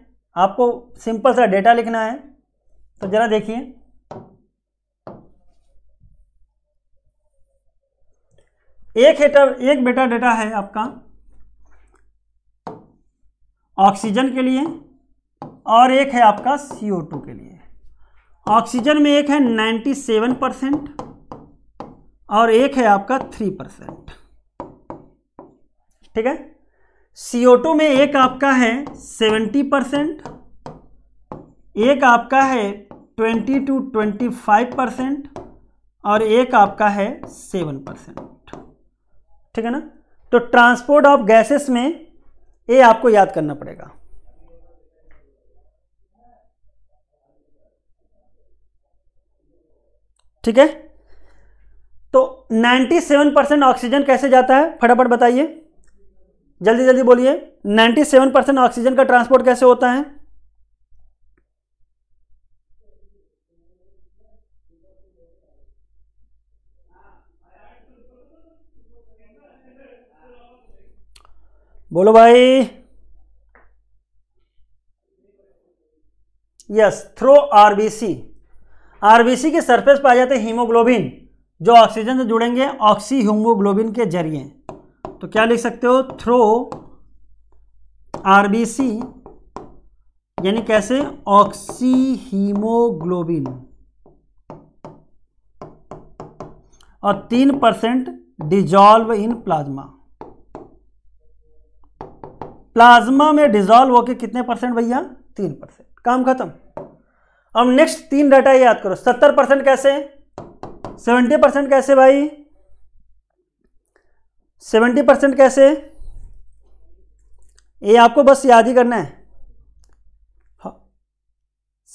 आपको सिंपल सा डेटा लिखना है तो ज़रा देखिए एक हेटर एक बेटा डेटा है आपका ऑक्सीजन के लिए और एक है आपका CO2 के लिए ऑक्सीजन में एक है 97 परसेंट और एक है आपका 3 परसेंट ठीक है CO2 में एक आपका है 70 परसेंट एक आपका है 20 टू 25 परसेंट और एक आपका है 7 परसेंट ठीक है ना तो ट्रांसपोर्ट ऑफ गैसेस में ये आपको याद करना पड़ेगा ठीक है तो 97 परसेंट ऑक्सीजन कैसे जाता है फटाफट बताइए जल्दी जल्दी बोलिए 97 परसेंट ऑक्सीजन का ट्रांसपोर्ट कैसे होता है बोलो भाई यस थ्रो आरबीसी आरबीसी के सरफेस पर आ जाते हैं हीमोग्लोबिन जो ऑक्सीजन से जुड़ेंगे ऑक्सी के जरिए तो क्या लिख सकते हो थ्रो आरबीसी यानी कैसे ऑक्सीहीमोग्लोबिन और तीन percent dissolve in plasma plasma में डिजॉल्व होके कितने परसेंट भैया तीन परसेंट काम खत्म अब नेक्स्ट तीन डाटा याद करो सत्तर परसेंट कैसे सेवेंटी परसेंट कैसे भाई सेवेंटी परसेंट कैसे ये आपको बस याद ही करना है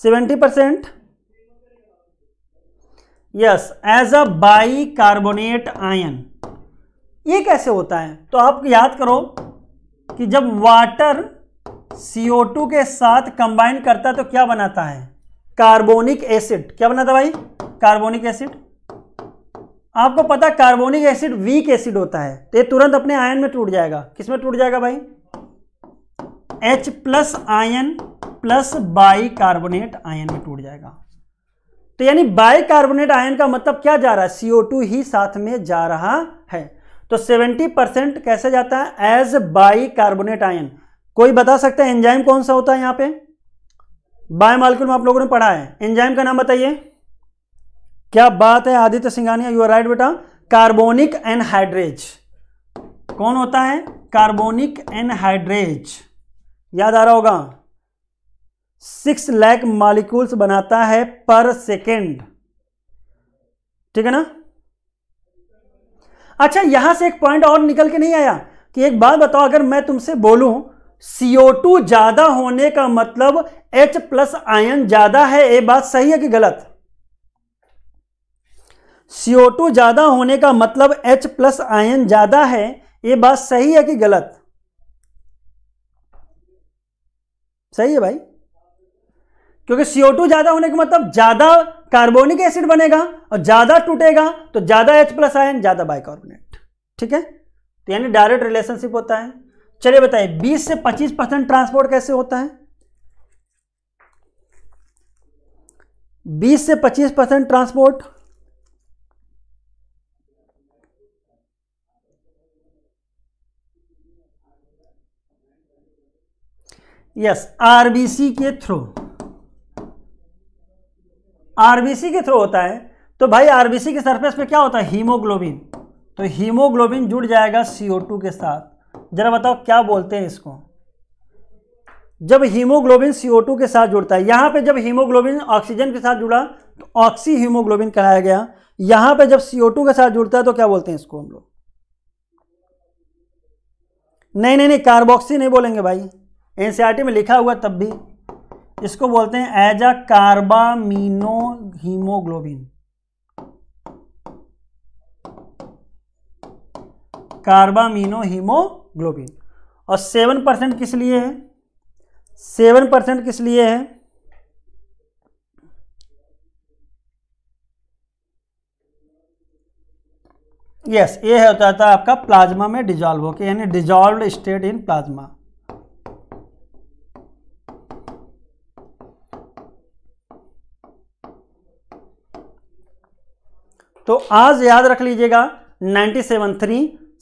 seventy percent yes as a bicarbonate ion ये कैसे होता है तो आप याद करो कि जब वाटर CO2 के साथ कंबाइन करता है तो क्या बनाता है कार्बोनिक एसिड क्या बनाता है भाई कार्बोनिक एसिड आपको पता कार्बोनिक एसिड वीक एसिड होता है तो ये तुरंत अपने आयन में टूट जाएगा किस में टूट जाएगा भाई H plus ion plus bicarbonate ion में टूट जाएगा तो यानी बाई कार्बोनेट आयन का मतलब क्या जा रहा है टू ही साथ में जा रहा है तो 70 परसेंट कैसे जाता है एज बाई कार्बोनेट आयन कोई बता सकता है एंजाइम कौन सा होता है यहां पे बायोमालिक्यूल में आप लोगों ने पढ़ा है एंजाइम का नाम बताइए क्या बात है Aditya Singhania you are right बेटा कार्बोनिक एनहाइड्रेज कौन होता है कार्बोनिक एनहाइड्रेज याद आ रहा होगा सिक्स लैक मालिक्यूल्स बनाता है पर सेकेंड ठीक है ना अच्छा यहां से एक पॉइंट और निकल के नहीं आया कि एक बात बताओ अगर मैं तुमसे बोलूं CO2 ज्यादा होने का मतलब H प्लस आयन ज्यादा है ये बात सही है कि गलत CO2 ज़्यादा होने का मतलब H प्लस आयन ज़्यादा है ये बात सही है कि गलत सही है भाई क्योंकि CO2 ज़्यादा होने का मतलब ज़्यादा कार्बोनिक एसिड बनेगा और ज़्यादा टूटेगा तो ज़्यादा H प्लस आयन ज़्यादा बाइकार्बोनेट ठीक है तो यानी डायरेक्ट रिलेशनशिप होता है चलिए बताइए 20 से 25 परसेंट ट्रांसपोर्ट कैसे होता है 20 से 25 परसेंट ट्रांसपोर्ट यस आरबीसी के थ्रू आरबीसी के थ्रू होता है तो भाई आरबीसी के सरफेस पे क्या होता है हीमोग्लोबिन तो हीमोग्लोबिन जुड़ जाएगा टू के साथ जरा बताओ क्या बोलते हैं इसको जब हीमोग्लोबिन CO2 के साथ जुड़ता है यहाँ पे जब हीमोग्लोबिन ऑक्सीजन के साथ जुड़ा तो ऑक्सी हीमोग्लोबिन कहलाया गया यहाँ पे जब CO2 के साथ जुड़ता है तो क्या बोलते हैं इसको हम लोग नहीं नहीं नहीं कार्बोक्सी नहीं बोलेंगे भाई एन में लिखा हुआ तब भी इसको बोलते हैं as a carbamino haemoglobin carbamino haemoglobin और सेवन परसेंट किस लिए है सेवन परसेंट किस लिए है यस yes, ये होता था आपका प्लाज्मा में डिजॉल्व होके यानी डिजॉल्व स्टेट इन प्लाज्मा तो आज याद रख लीजिएगा ninety seven three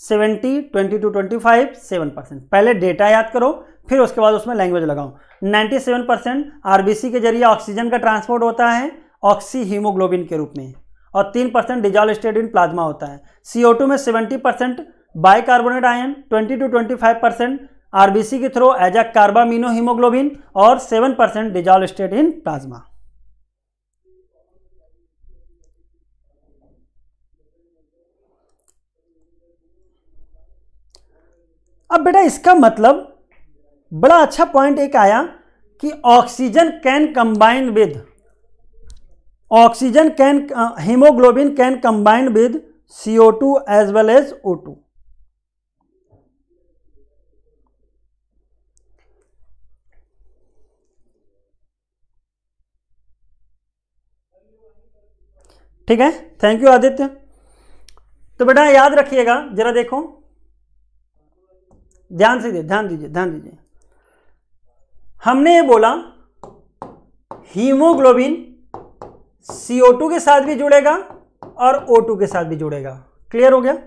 seventy twenty two twenty five seven percent पहले डेटा याद करो फिर उसके बाद उसमें लैंग्वेज लगाओ नाइन्टी सेवन परसेंट आर के जरिए ऑक्सीजन का ट्रांसपोर्ट होता है ऑक्सी हीमोग्लोबिन के रूप में और तीन percent dissolved state in plasma होता है सी में seventy percent bicarbonate ion twenty two twenty five percent RBC के through as a carbamino haemoglobin और seven percent dissolved state in plasma अब बेटा इसका मतलब बड़ा अच्छा पॉइंट एक आया कि oxygen can combine with oxygen can haemoglobin can combine with CO two as well as O two ठीक है थैंक यू आदित्य तो बेटा याद रखिएगा जरा देखो ध्यान से ध्यान दीजिए ध्यान दीजिए हमने ये बोला हीमोग्लोबिन CO2 के साथ भी जुड़ेगा और O2 के साथ भी जुड़ेगा क्लियर हो गया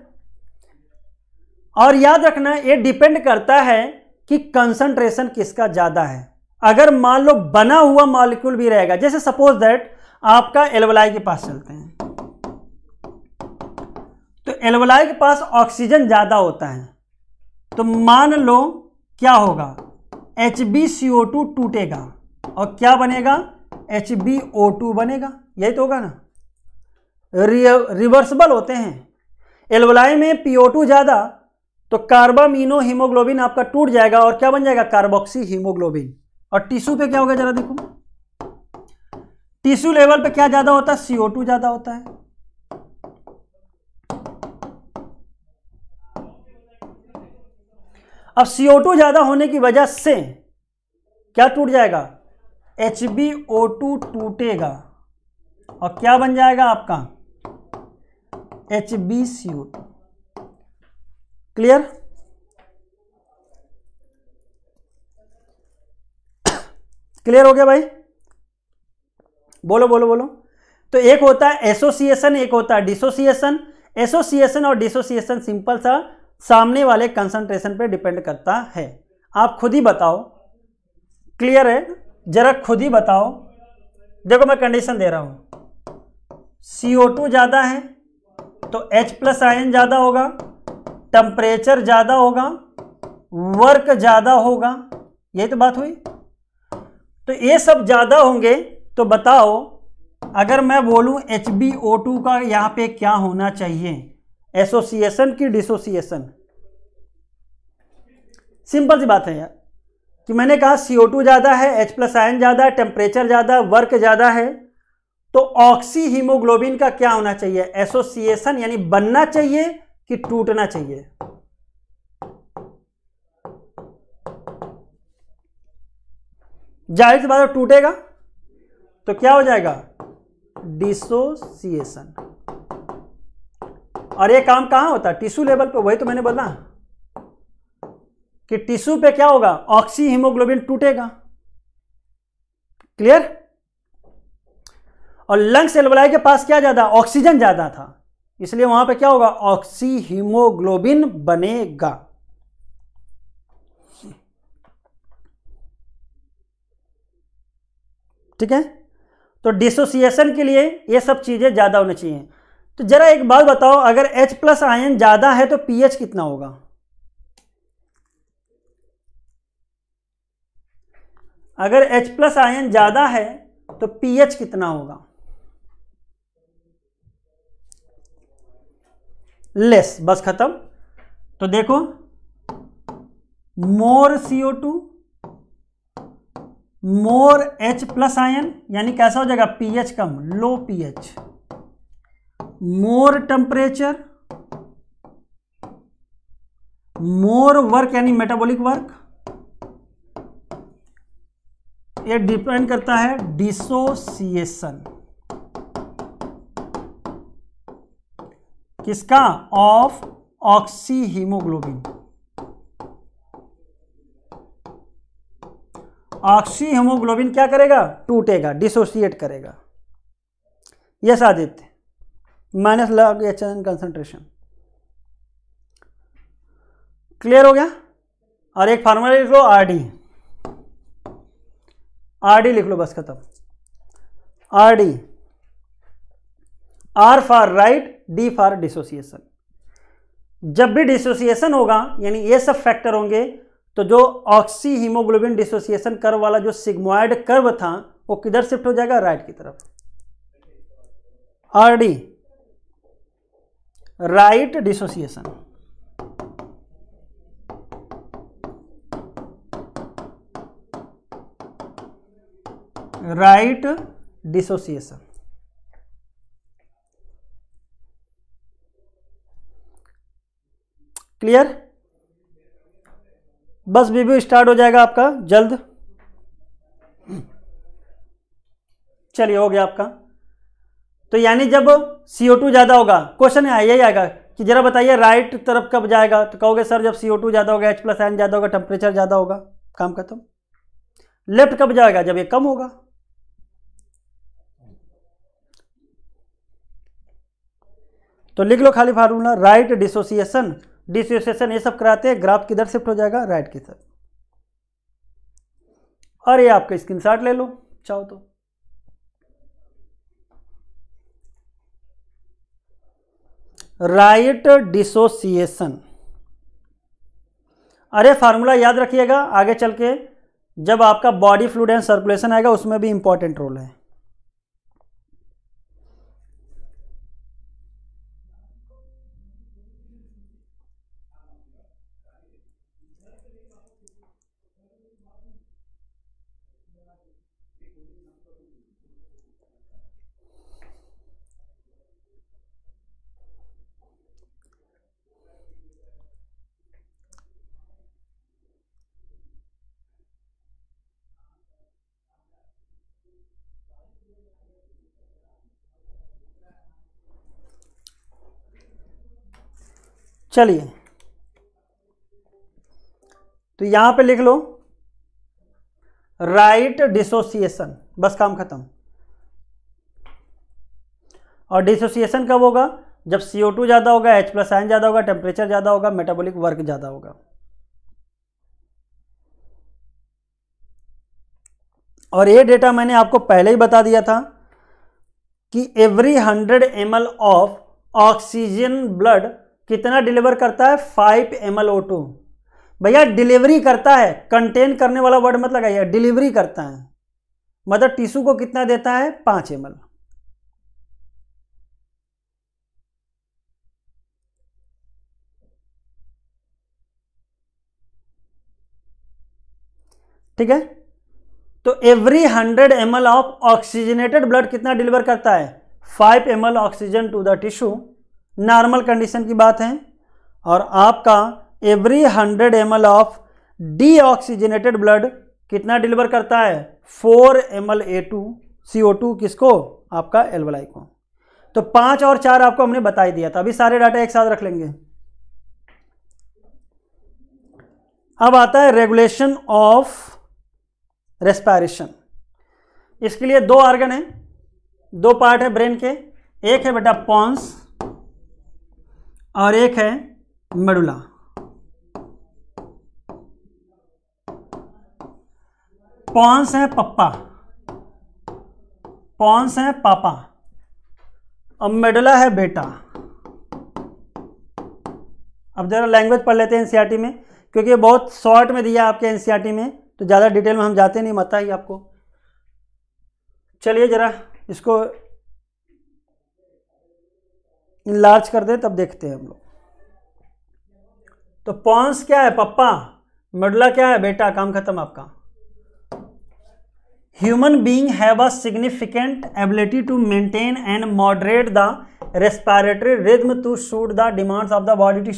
और याद रखना ये डिपेंड करता है कि कंसंट्रेशन किसका ज़्यादा है अगर मान लो बना हुआ मॉलिक्यूल भी रहेगा जैसे सपोज दैट आपका एलवलाई के पास चलते हैं तो एलवलाई के पास ऑक्सीजन ज़्यादा होता है तो मान लो क्या होगा H B C O two टूटेगा और क्या बनेगा एच बी ओ टू बनेगा यही तो होगा ना रिवर्सबल होते हैं एलवलाई में पी ओ टू ज़्यादा तो कार्बामीनो हीमोग्लोबिन आपका टूट जाएगा और क्या बन जाएगा कार्बोक्सी हीमोग्लोबिन और टिश्यू पे क्या होगा जरा देखो टिश्यू लेवल पे क्या ज़्यादा होता है सीओ टू ज़्यादा होता है अब CO2 ज़्यादा होने की वजह से क्या टूट जाएगा HbO2 टूटेगा और क्या बन जाएगा आपका HbCO2 क्लियर क्लियर हो गया भाई बोलो बोलो बोलो तो एक होता है एसोसिएशन एक होता है डिसोसिएशन एसोसिएशन और डिसोसिएशन सिंपल सा सामने वाले कंसंट्रेशन पे डिपेंड करता है आप खुद ही बताओ क्लियर है जरा खुद ही बताओ देखो मैं कंडीशन दे रहा हूँ सी ओ टू ज़्यादा है तो H प्लस आयन ज़्यादा होगा टम्परेचर ज़्यादा होगा वर्क ज़्यादा होगा यही तो बात हुई तो ये सब ज़्यादा होंगे तो बताओ अगर मैं बोलूं एच बी ओ टू का यहाँ पे क्या होना चाहिए एसोसिएशन की डिसोसिएशन सिंपल सी बात है यार कि मैंने कहा सीओ टू ज़्यादा है एच प्लस आयन ज़्यादा है टेम्परेचर ज़्यादा वर्क ज़्यादा है तो ऑक्सी हीमोग्लोबिन का क्या होना चाहिए एसोसिएशन यानी बनना चाहिए कि टूटना चाहिए जाहिर सी बात टूटेगा तो क्या हो जाएगा डिसोसिएशन और ये काम कहाँ होता है टिश्यू लेवल पे वही तो मैंने बोला कि टिश्यू पे क्या होगा ऑक्सी हीमोग्लोबिन टूटेगा क्लियर और लंग्स एल्वलाई के पास क्या ज्यादा ऑक्सीजन ज्यादा था इसलिए वहां पे क्या होगा ऑक्सी हीमोग्लोबिन बनेगा ठीक है तो डिसोसिएशन के लिए ये सब चीजें ज्यादा होनी चाहिए तो जरा एक बात बताओ अगर H प्लस आयन ज़्यादा है तो pH कितना होगा अगर H प्लस आयन ज़्यादा है तो pH कितना होगा लेस बस खत्म तो देखो more CO two more H plus ion यानी कैसा हो जाएगा पीएच कम low pH more temperature more work यानी मेटाबॉलिक वर्क ये डिपेंड करता है डिसोसिएशन किसका of oxy haemoglobin oxy haemoglobin क्या करेगा टूटेगा डिसोसिएट करेगा यस आदित्य माइनस लगा के एच एन कंसनट्रेशन क्लियर हो गया और एक फार्मूला लिख लो आर डी आर डी लिख लो बस खत्म R D R for right D for dissociation जब भी डिसोसिएशन होगा यानी ये सब फैक्टर होंगे तो जो ऑक्सी हीमोग्लोबिन डिसोसिएशन कर्व वाला जो सिग्मोइड कर्व था वो किधर शिफ्ट हो जाएगा राइट की तरफ R D right dissociation right dissociation clear बस वीडियो स्टार्ट हो जाएगा आपका जल्द चलिए हो गया आपका तो यानी जब सीओ टू ज़्यादा होगा क्वेश्चन आया ही आएगा कि जरा बताइए राइट तरफ कब जाएगा तो कहोगे सर जब सीओ टू ज़्यादा होगा एच प्लस एन ज़्यादा होगा टेम्परेचर ज़्यादा होगा काम खत्म लेफ्ट कब जाएगा जब ये कम होगा तो लिख लो खाली फार्मूला राइट डिसोसिएशन डिसोसिएशन ये सब कराते हैं ग्राफ किधर शिफ्ट हो जाएगा राइट की तरफ और ये आपका स्क्रीनशॉट ले लो चाहो तो राइट डिसोसिएशन अरे फार्मूला याद रखिएगा आगे चल के जब आपका बॉडी फ्लूड एंड सर्कुलेशन आएगा उसमें भी इंपॉर्टेंट रोल है चलिए तो यहां पे लिख लो राइट डिसोसिएशन बस काम खत्म और डिसोसिएशन कब होगा जब CO2 ज़्यादा होगा H प्लस आयन ज़्यादा होगा टेम्परेचर ज़्यादा होगा मेटाबॉलिक वर्क ज़्यादा होगा और ये डेटा मैंने आपको पहले ही बता दिया था कि every hundred M of oxygen blood कितना डिलीवर करता है five M L O two भैया डिलीवरी करता है कंटेन करने वाला वर्ड मत लगाइए डिलीवरी करता है मतलब टिश्यू को कितना देता है पांच एम एल ठीक है तो every hundred M of oxygenated blood कितना डिलीवर करता है five M oxygen to the tissue normal condition की बात है और आपका every hundred M L of deoxygenated blood कितना डिलीवर करता है four M L a to C O two किसको आपका एल्वलाई को तो पांच और चार आपको हमने बताई दिया था अभी सारे डाटा एक साथ रख लेंगे अब आता है रेगुलेशन ऑफ रेस्पायरेशन इसके लिए दो आर्गन है दो पार्ट है ब्रेन के एक है बेटा पॉन्स और एक है मेडुला पॉन्स है पप्पा पॉन्स है पापा और मेडुला है बेटा अब जरा लैंग्वेज पढ़ लेते हैं एनसीईआरटी e में क्योंकि बहुत शॉर्ट में दिया आपके एनसीईआरटी e में तो ज़्यादा डिटेल में हम जाते नहीं मत ही आपको चलिए ज़रा इसको इनलार्ज कर दे तब देखते हैं हम लोग तो पॉन्स क्या है पप्पा मडला क्या है बेटा काम खत्म आपका human being have a significant ability to maintain and moderate the respiratory rhythm to suit the demands of the body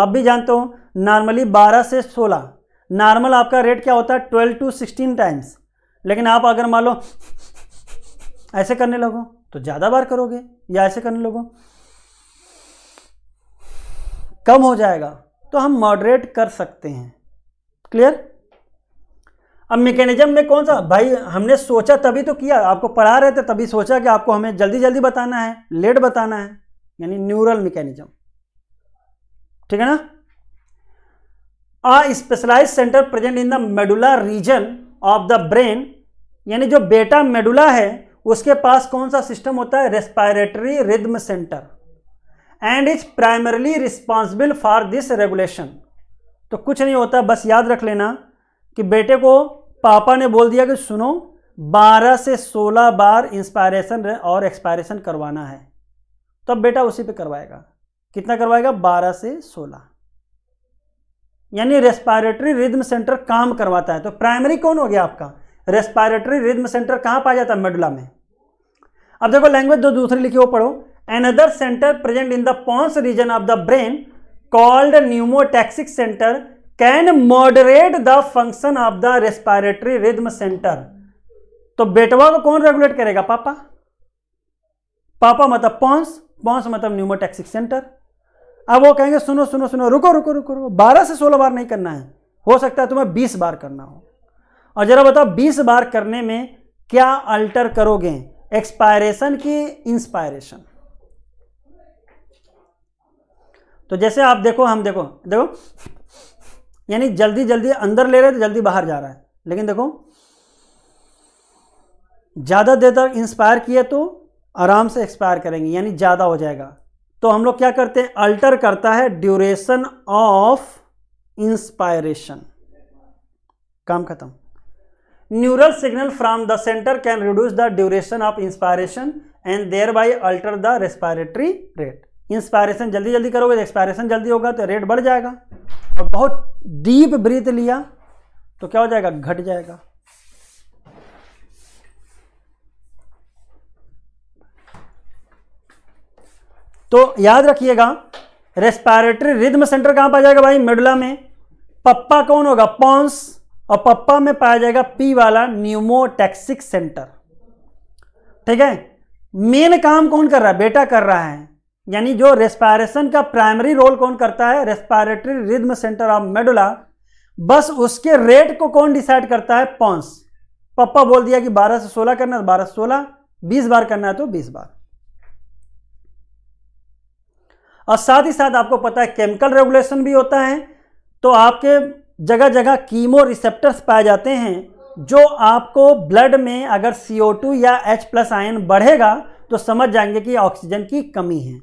आप भी जानते हो नॉर्मली 12 से 16 नॉर्मल आपका रेट क्या होता है 12 टू 16 टाइम्स लेकिन आप अगर मान लो ऐसे करने लगो तो ज़्यादा बार करोगे या ऐसे करने लगो कम हो जाएगा तो हम मॉडरेट कर सकते हैं क्लियर अब मैकेनिज्म में कौन सा भाई हमने सोचा तभी तो किया आपको पढ़ा रहे थे तभी सोचा कि आपको हमें जल्दी जल्दी बताना है लेट बताना है यानी न्यूरल मैकेनिज्म ठीक है ना a specialise centre present in the medulla region of the brain यानी जो बेटा मेडुला है उसके पास कौन सा सिस्टम होता है respiratory rhythm centre and is primarily responsible for this regulation तो कुछ नहीं होता बस याद रख लेना कि बेटे को पापा ने बोल दिया कि सुनो 12 से 16 बार इंस्पायरेशन और एक्सपायरेशन करवाना है तो अब बेटा उसी पे करवाएगा कितना करवाएगा 12 से 16 यानी रेस्पायरेटरी रिदम सेंटर काम करवाता है तो प्राइमरी कौन हो गया आपका रेस्पायरेटरी रिदम सेंटर कहां पाया जाता है मेडुला में अब देखो लैंग्वेज दो दूसरी लिखी वो पढ़ो another centre present in the pons region of the brain called pneumotaxic centre can moderate the function of the respiratory rhythm centre तो बेटवा को कौन रेगुलेट करेगा पापा पापा मतलब पॉन्स पॉन्स मतलब न्यूमोटैक्सिक सेंटर अब वो कहेंगे सुनो सुनो सुनो रुको रुको रुको रुको बारह से सोलह बार नहीं करना है हो सकता है तुम्हें बीस बार करना हो और जरा बताओ बीस बार करने में क्या अल्टर करोगे एक्सपायरेशन की इंस्पायरेशन तो जैसे आप देखो हम देखो देखो यानी जल्दी जल्दी अंदर ले रहे तो जल्दी बाहर जा रहा है लेकिन देखो ज़्यादा देर तक इंस्पायर किए तो आराम से एक्सपायर करेंगे यानी ज़्यादा हो जाएगा तो हम लोग क्या करते हैं अल्टर करता है ड्यूरेशन ऑफ इंस्पायरेशन काम खत्म neural signal from the centre can reduce the duration of inspiration and thereby alter the respiratory rate inspiration जल्दी जल्दी करोगे तो एक्सपायरेशन जल्दी होगा तो रेट बढ़ जाएगा और बहुत डीप ब्रीथ लिया तो क्या हो जाएगा घट जाएगा तो याद रखिएगा रेस्पायरेटरी रिदम सेंटर कहां पाया जाएगा भाई मेडुला में पप्पा कौन होगा पॉन्स और पप्पा में पाया जाएगा पी वाला न्यूमोटैक्सिक सेंटर ठीक है मेन काम कौन कर रहा है बेटा कर रहा है यानी जो रेस्पायरेशन का प्राइमरी रोल कौन करता है respiratory rhythm centre of medulla बस उसके रेट को कौन डिसाइड करता है पॉन्स पप्पा बोल दिया कि 12 से 16 करना है तो बारह से सोलह बीस बार करना है तो 20 बार और साथ ही साथ आपको पता है केमिकल रेगुलेशन भी होता है तो आपके जगह जगह कीमो रिसेप्टर्स पाए जाते हैं जो आपको ब्लड में अगर CO2 या H प्लस आयन बढ़ेगा तो समझ जाएंगे कि ऑक्सीजन की कमी है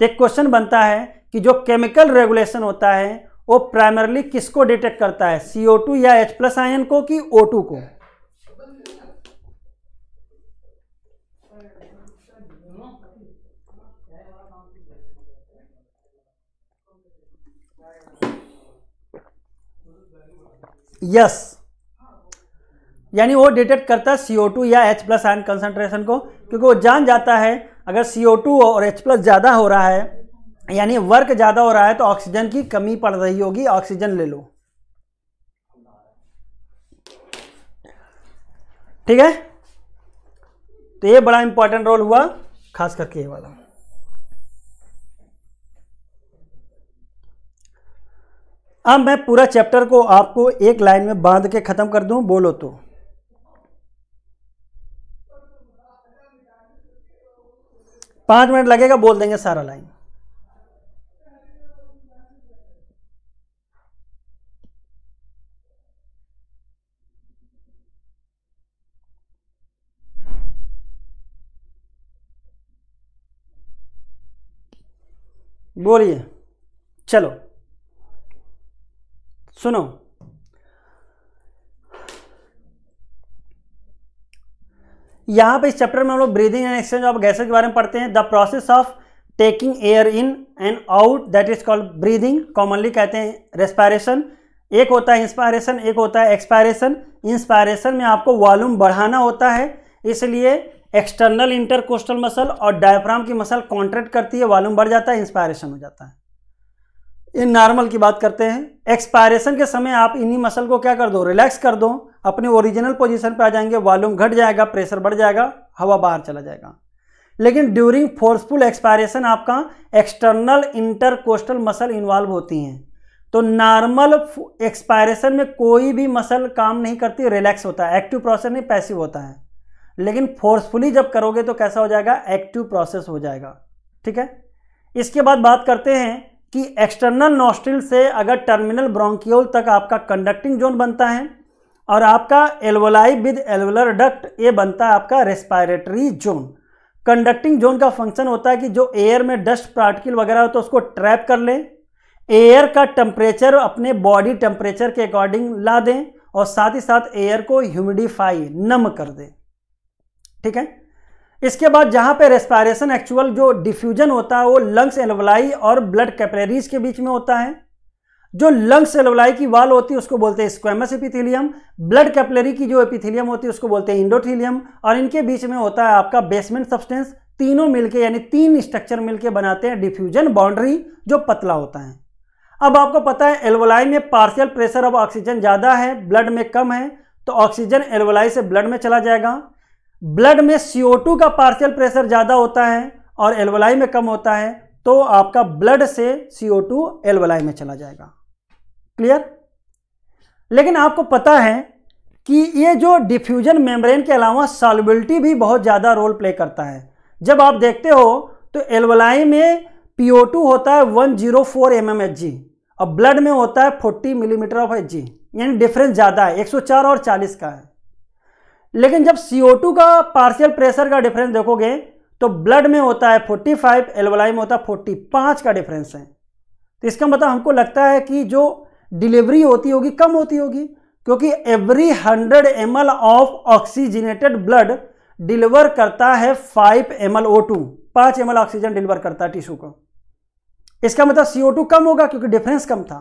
तो एक क्वेश्चन बनता है कि जो केमिकल रेगुलेशन होता है वो प्राइमरली किसको डिटेक्ट करता है CO2 या H प्लस आयन को कि O2 को यस यानी वो डिटेक्ट करता है CO2 या H प्लस आयन कंसंट्रेशन को क्योंकि वो जान जाता है अगर सी और एच प्लस ज़्यादा हो रहा है यानी वर्क ज़्यादा हो रहा है तो ऑक्सीजन की कमी पड़ रही होगी ऑक्सीजन ले लो ठीक है तो ये बड़ा इंपॉर्टेंट रोल हुआ खास करके ये वाला अब मैं पूरा चैप्टर को आपको एक लाइन में बांध के ख़त्म कर दूं बोलो तो पांच मिनट लगेगा बोल देंगे सारा लाइन बोलिए चलो सुनो यहाँ पे इस चैप्टर में हम लोग breathing and exchange of gases के बारे में पढ़ते हैं the process of taking air in and out that is called breathing commonly कहते हैं रेस्पायरेशन एक होता है इंस्पायरेशन एक होता है एक्सपायरेशन इंस्पायरेशन में आपको वॉल्यूम बढ़ाना होता है इसलिए एक्सटर्नल इंटरकोस्टल मसल और डायफ्राम की मसल कॉन्ट्रैक्ट करती है वॉल्यूम बढ़ जाता है इंस्पायरेशन हो जाता है इन नॉर्मल की बात करते हैं एक्सपायरेशन के समय आप इन्हीं मसल को क्या कर दो रिलैक्स कर दो अपने ओरिजिनल पोजीशन पे आ जाएंगे वॉल्यूम घट जाएगा प्रेशर बढ़ जाएगा हवा बाहर चला जाएगा लेकिन ड्यूरिंग फोर्सफुल एक्सपायरेशन आपका एक्सटर्नल इंटरकोस्टल मसल इन्वॉल्व होती हैं तो नॉर्मल एक्सपायरेशन में कोई भी मसल काम नहीं करती रिलैक्स होता है एक्टिव प्रोसेस नहीं पैसिव होता है लेकिन फोर्सफुली जब करोगे तो कैसा हो जाएगा एक्टिव प्रोसेस हो जाएगा ठीक है इसके बाद बात करते हैं कि एक्सटर्नल नोस्ट्रिल से अगर टर्मिनल ब्रोंकियोल तक आपका कंडक्टिंग जोन बनता है और आपका एल्वोलाई विद एल्वोलर डक्ट ये बनता है आपका रेस्पायरेटरी जोन कंडक्टिंग जोन का फंक्शन होता है कि जो एयर में डस्ट पार्टिकल वगैरह हो तो उसको ट्रैप कर लें एयर का टेम्परेचर अपने बॉडी टेम्परेचर के अकॉर्डिंग ला दें और साथ ही साथ एयर को ह्यूमिडिफाई नम कर दें ठीक है इसके बाद जहाँ पे रेस्पायरेशन एक्चुअल जो डिफ्यूजन होता है वो लंग्स एल्वलाई और ब्लड कैपलरीज के बीच में होता है जो लंग्स सेलवलाई की वाल होती है उसको बोलते हैं स्क्वेमस एपिथेलियम ब्लड कैपलरी की जो एपिथेलियम होती है उसको बोलते हैं इंडोथीलियम और इनके बीच में होता है आपका बेसमेंट सब्सटेंस तीनों मिलके यानी तीन स्ट्रक्चर मिलके बनाते हैं डिफ्यूजन बाउंड्री जो पतला होता है अब आपको पता है एलवलाई में पार्शियल प्रेशर ऑफ ऑक्सीजन ज़्यादा है ब्लड में कम है तो ऑक्सीजन एलवलाई से ब्लड में चला जाएगा ब्लड में टू का पार्शियल प्रेशर ज़्यादा होता है और एलवलाई में कम होता है तो आपका ब्लड से टू एल्वोलाई में चला जाएगा क्लियर लेकिन आपको पता है कि ये जो डिफ्यूजन मेम्ब्रेन के अलावा सॉल्युबिलिटी भी बहुत ज़्यादा रोल प्ले करता है जब आप देखते हो तो एल्वलाई में PO2 होता है 104 जीरो और ब्लड में होता है 40 मिलीमीटर ऑफ एच यानी डिफरेंस ज़्यादा है 104 और 40 का है लेकिन जब CO2 का पार्शियल प्रेशर का डिफरेंस देखोगे तो ब्लड में होता है 45 फाइव में होता है फोर्टी का डिफरेंस है तो इसका मतलब हमको लगता है कि जो डिलीवरी होती होगी कम होती होगी क्योंकि every hundred M of oxygenated blood deliver करता है five M L O two पांच एम ऑक्सीजन डिलीवर करता है टिश्यू को इसका मतलब सी टू कम होगा क्योंकि डिफरेंस कम था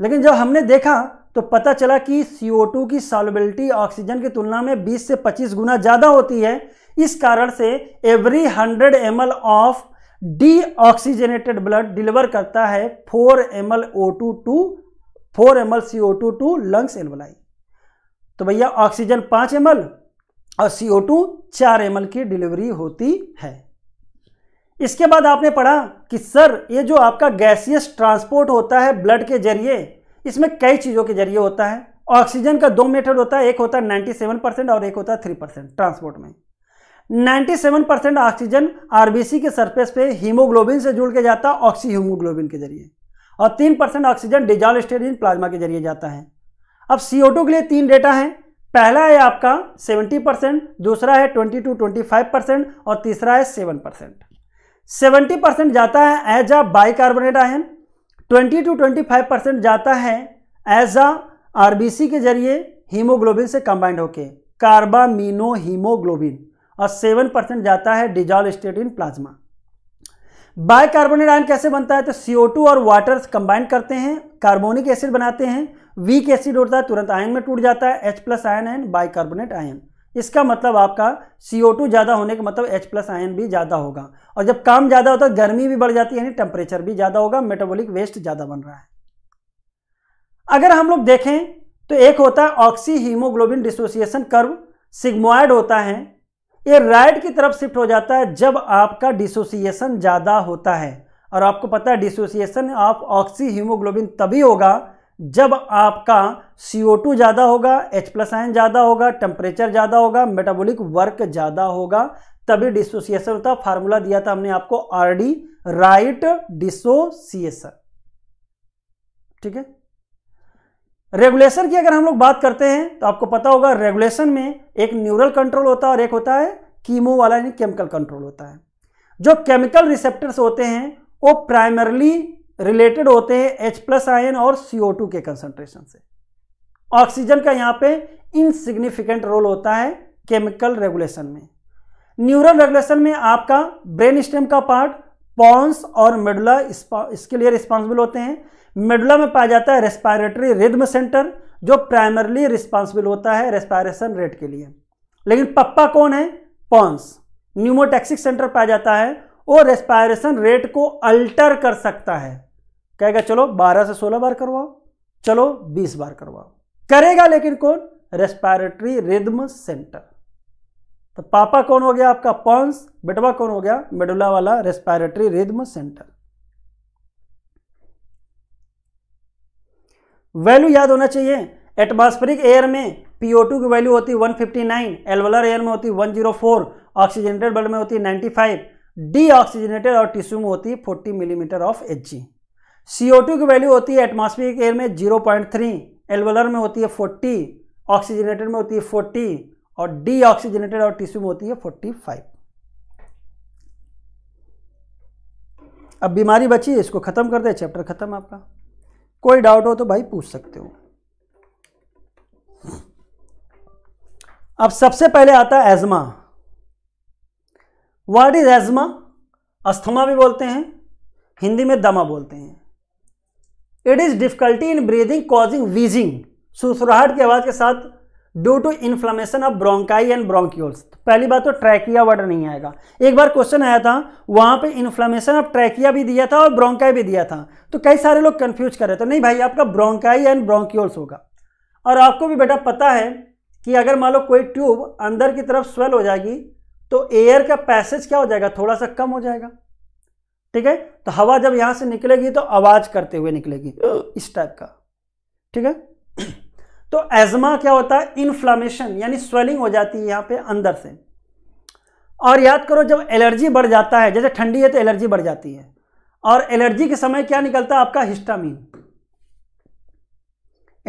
लेकिन जब हमने देखा तो पता चला कि टू की सॉलिबिलिटी ऑक्सीजन की तुलना में 20 से 25 गुना ज़्यादा होती है इस कारण से every 100 M of deoxygenated blood deliver करता है 4 M L O two to four M L C O two to lungs alveoli तो भैया ऑक्सीजन पाँच एम एल और सी ओ टू चार एम एल की डिलीवरी होती है इसके बाद आपने पढ़ा कि सर ये जो आपका गैसियस ट्रांसपोर्ट होता है ब्लड के जरिए इसमें कई चीज़ों के जरिए होता है ऑक्सीजन का दो मेथड होता है एक होता है नाइन्टी सेवन परसेंट और एक होता है थ्री परसेंट ट्रांसपोर्ट में ninety seven percent oxygen RBC के सरफेस पे हीमोग्लोबिन से जुड़ के जाता है ऑक्सी हीमोग्लोबिन के जरिए और तीन percent oxygen dissolved state in plasma के जरिए जाता है अब सी के लिए तीन डेटा हैं पहला है आपका 70 परसेंट दूसरा है 20 टू 25 परसेंट और तीसरा है 7 परसेंट सेवेंटी परसेंट जाता है as a carbonate ion twenty two five percent जाता है एज अ सी के जरिए हीमोग्लोबिन से कंबाइंड होके कार्बामीनो हीमोग्लोबिन और सेवन परसेंट जाता है dissolved state in plasma bicarbonate ion कैसे बनता है तो CO2 और वाटर कंबाइन करते हैं कार्बोनिक एसिड बनाते हैं वीक एसिड होता है तुरंत आयन में टूट जाता है H plus ion and bicarbonate ion इसका मतलब आपका CO2 ज़्यादा होने का मतलब H प्लस आयन भी ज़्यादा होगा और जब काम ज़्यादा होता है तो गर्मी भी बढ़ जाती है यानी टेम्परेचर भी ज़्यादा होगा मेटाबोलिक वेस्ट ज़्यादा बन रहा है अगर हम लोग देखें तो एक होता है oxy haemoglobin dissociation curve sigmoid होता है ये राइट की तरफ शिफ्ट हो जाता है जब आपका डिसोसिएशन ज़्यादा होता है और आपको पता है डिसोसिएशन ऑफ ऑक्सी हीमोग्लोबिन तभी होगा जब आपका टू ज़्यादा होगा एच प्लस आयन ज़्यादा होगा टेम्परेचर ज़्यादा होगा मेटाबॉलिक वर्क ज़्यादा होगा तभी डिसोसिएशन होता है फार्मूला दिया था हमने आपको आर डी राइट डिसोसिएशन ठीक है रेगुलेशन की अगर हम लोग बात करते हैं तो आपको पता होगा रेगुलेशन में एक न्यूरल कंट्रोल होता है और एक होता है कीमो वाला यानी केमिकल कंट्रोल होता है जो केमिकल रिसेप्टर्स होते हैं वो प्राइमरली रिलेटेड होते हैं एच प्लस आयन और CO2 के कंसंट्रेशन से ऑक्सीजन का यहाँ पे इनसिग्निफिकेंट रोल होता है केमिकल रेगुलेशन में न्यूरल रेगुलेशन में आपका ब्रेन स्टेम का पार्ट पॉन्स और मेडुला इसके लिए रिस्पॉन्सिबल होते हैं मेडुला में पाया जाता है रेस्पायरेटरी रिद्म सेंटर जो प्राइमरली रिस्पॉन्सिबल होता है रेस्पायरेशन रेट के लिए लेकिन पप्पा कौन है पॉन्स न्यूमोटैक्सिक सेंटर पाया जाता है और रेस्पायरेशन रेट को अल्टर कर सकता है कहेगा चलो 12 से 16 बार करवाओ चलो 20 बार करवाओ करेगा लेकिन कौन रेस्पायरेटरी रिद्म सेंटर तो पापा कौन हो गया आपका पॉन्स बेटवा कौन हो गया मेडुला वाला रेस्पायरेटरी रिद्म सेंटर वैल्यू याद होना चाहिए एटमॉस्फेरिक एयर में PO2 की वैल्यू होती है 159, एलवलर एयर में होती है ऑक्सीजनेटेड ब्लड में होती है डी ऑक्सीजनेटेड और टिश्यू में होती है 40 millimetre of H G two की वैल्यू होती है एटमॉस्फेरिक एयर में 0.3, एलवलर में होती है 40, ऑक्सीजनेटेड में होती है 40 और डी ऑक्सीजनेटेड और टिश्यू में होती है 45. अब बीमारी बची इसको खत्म कर दे चैप्टर खत्म आपका कोई डाउट हो तो भाई पूछ सकते हो अब सबसे पहले आता है asthma what is asthma asthma भी बोलते हैं हिंदी में दमा बोलते हैं it is difficulty in breathing causing wheezing सुसुराहट की आवाज़ के साथ due to inflammation of bronchi and bronchioles पहली बात तो ट्रैकिया वर्ड नहीं आएगा एक बार क्वेश्चन आया था वहां पे इन्फ्लामेशन ऑफ ट्रैकिया भी दिया था और ब्रोंकाई भी दिया था तो कई सारे लोग कंफ्यूज कर रहे थे नहीं भाई आपका ब्रोंकाई एंड ब्रोंक्यूल्स होगा और आपको भी बेटा पता है कि अगर मान लो कोई ट्यूब अंदर की तरफ स्वेल हो जाएगी तो एयर का पैसेज क्या हो जाएगा थोड़ा सा कम हो जाएगा ठीक है तो हवा जब यहां से निकलेगी तो आवाज़ करते हुए निकलेगी तो इस टाइप का ठीक है तो एजमा क्या होता है इन्फ्लामेशन यानी स्वेलिंग हो जाती है यहाँ पे अंदर से और याद करो जब एलर्जी बढ़ जाता है जैसे ठंडी है तो एलर्जी बढ़ जाती है और एलर्जी के समय क्या निकलता है आपका हिस्टामिन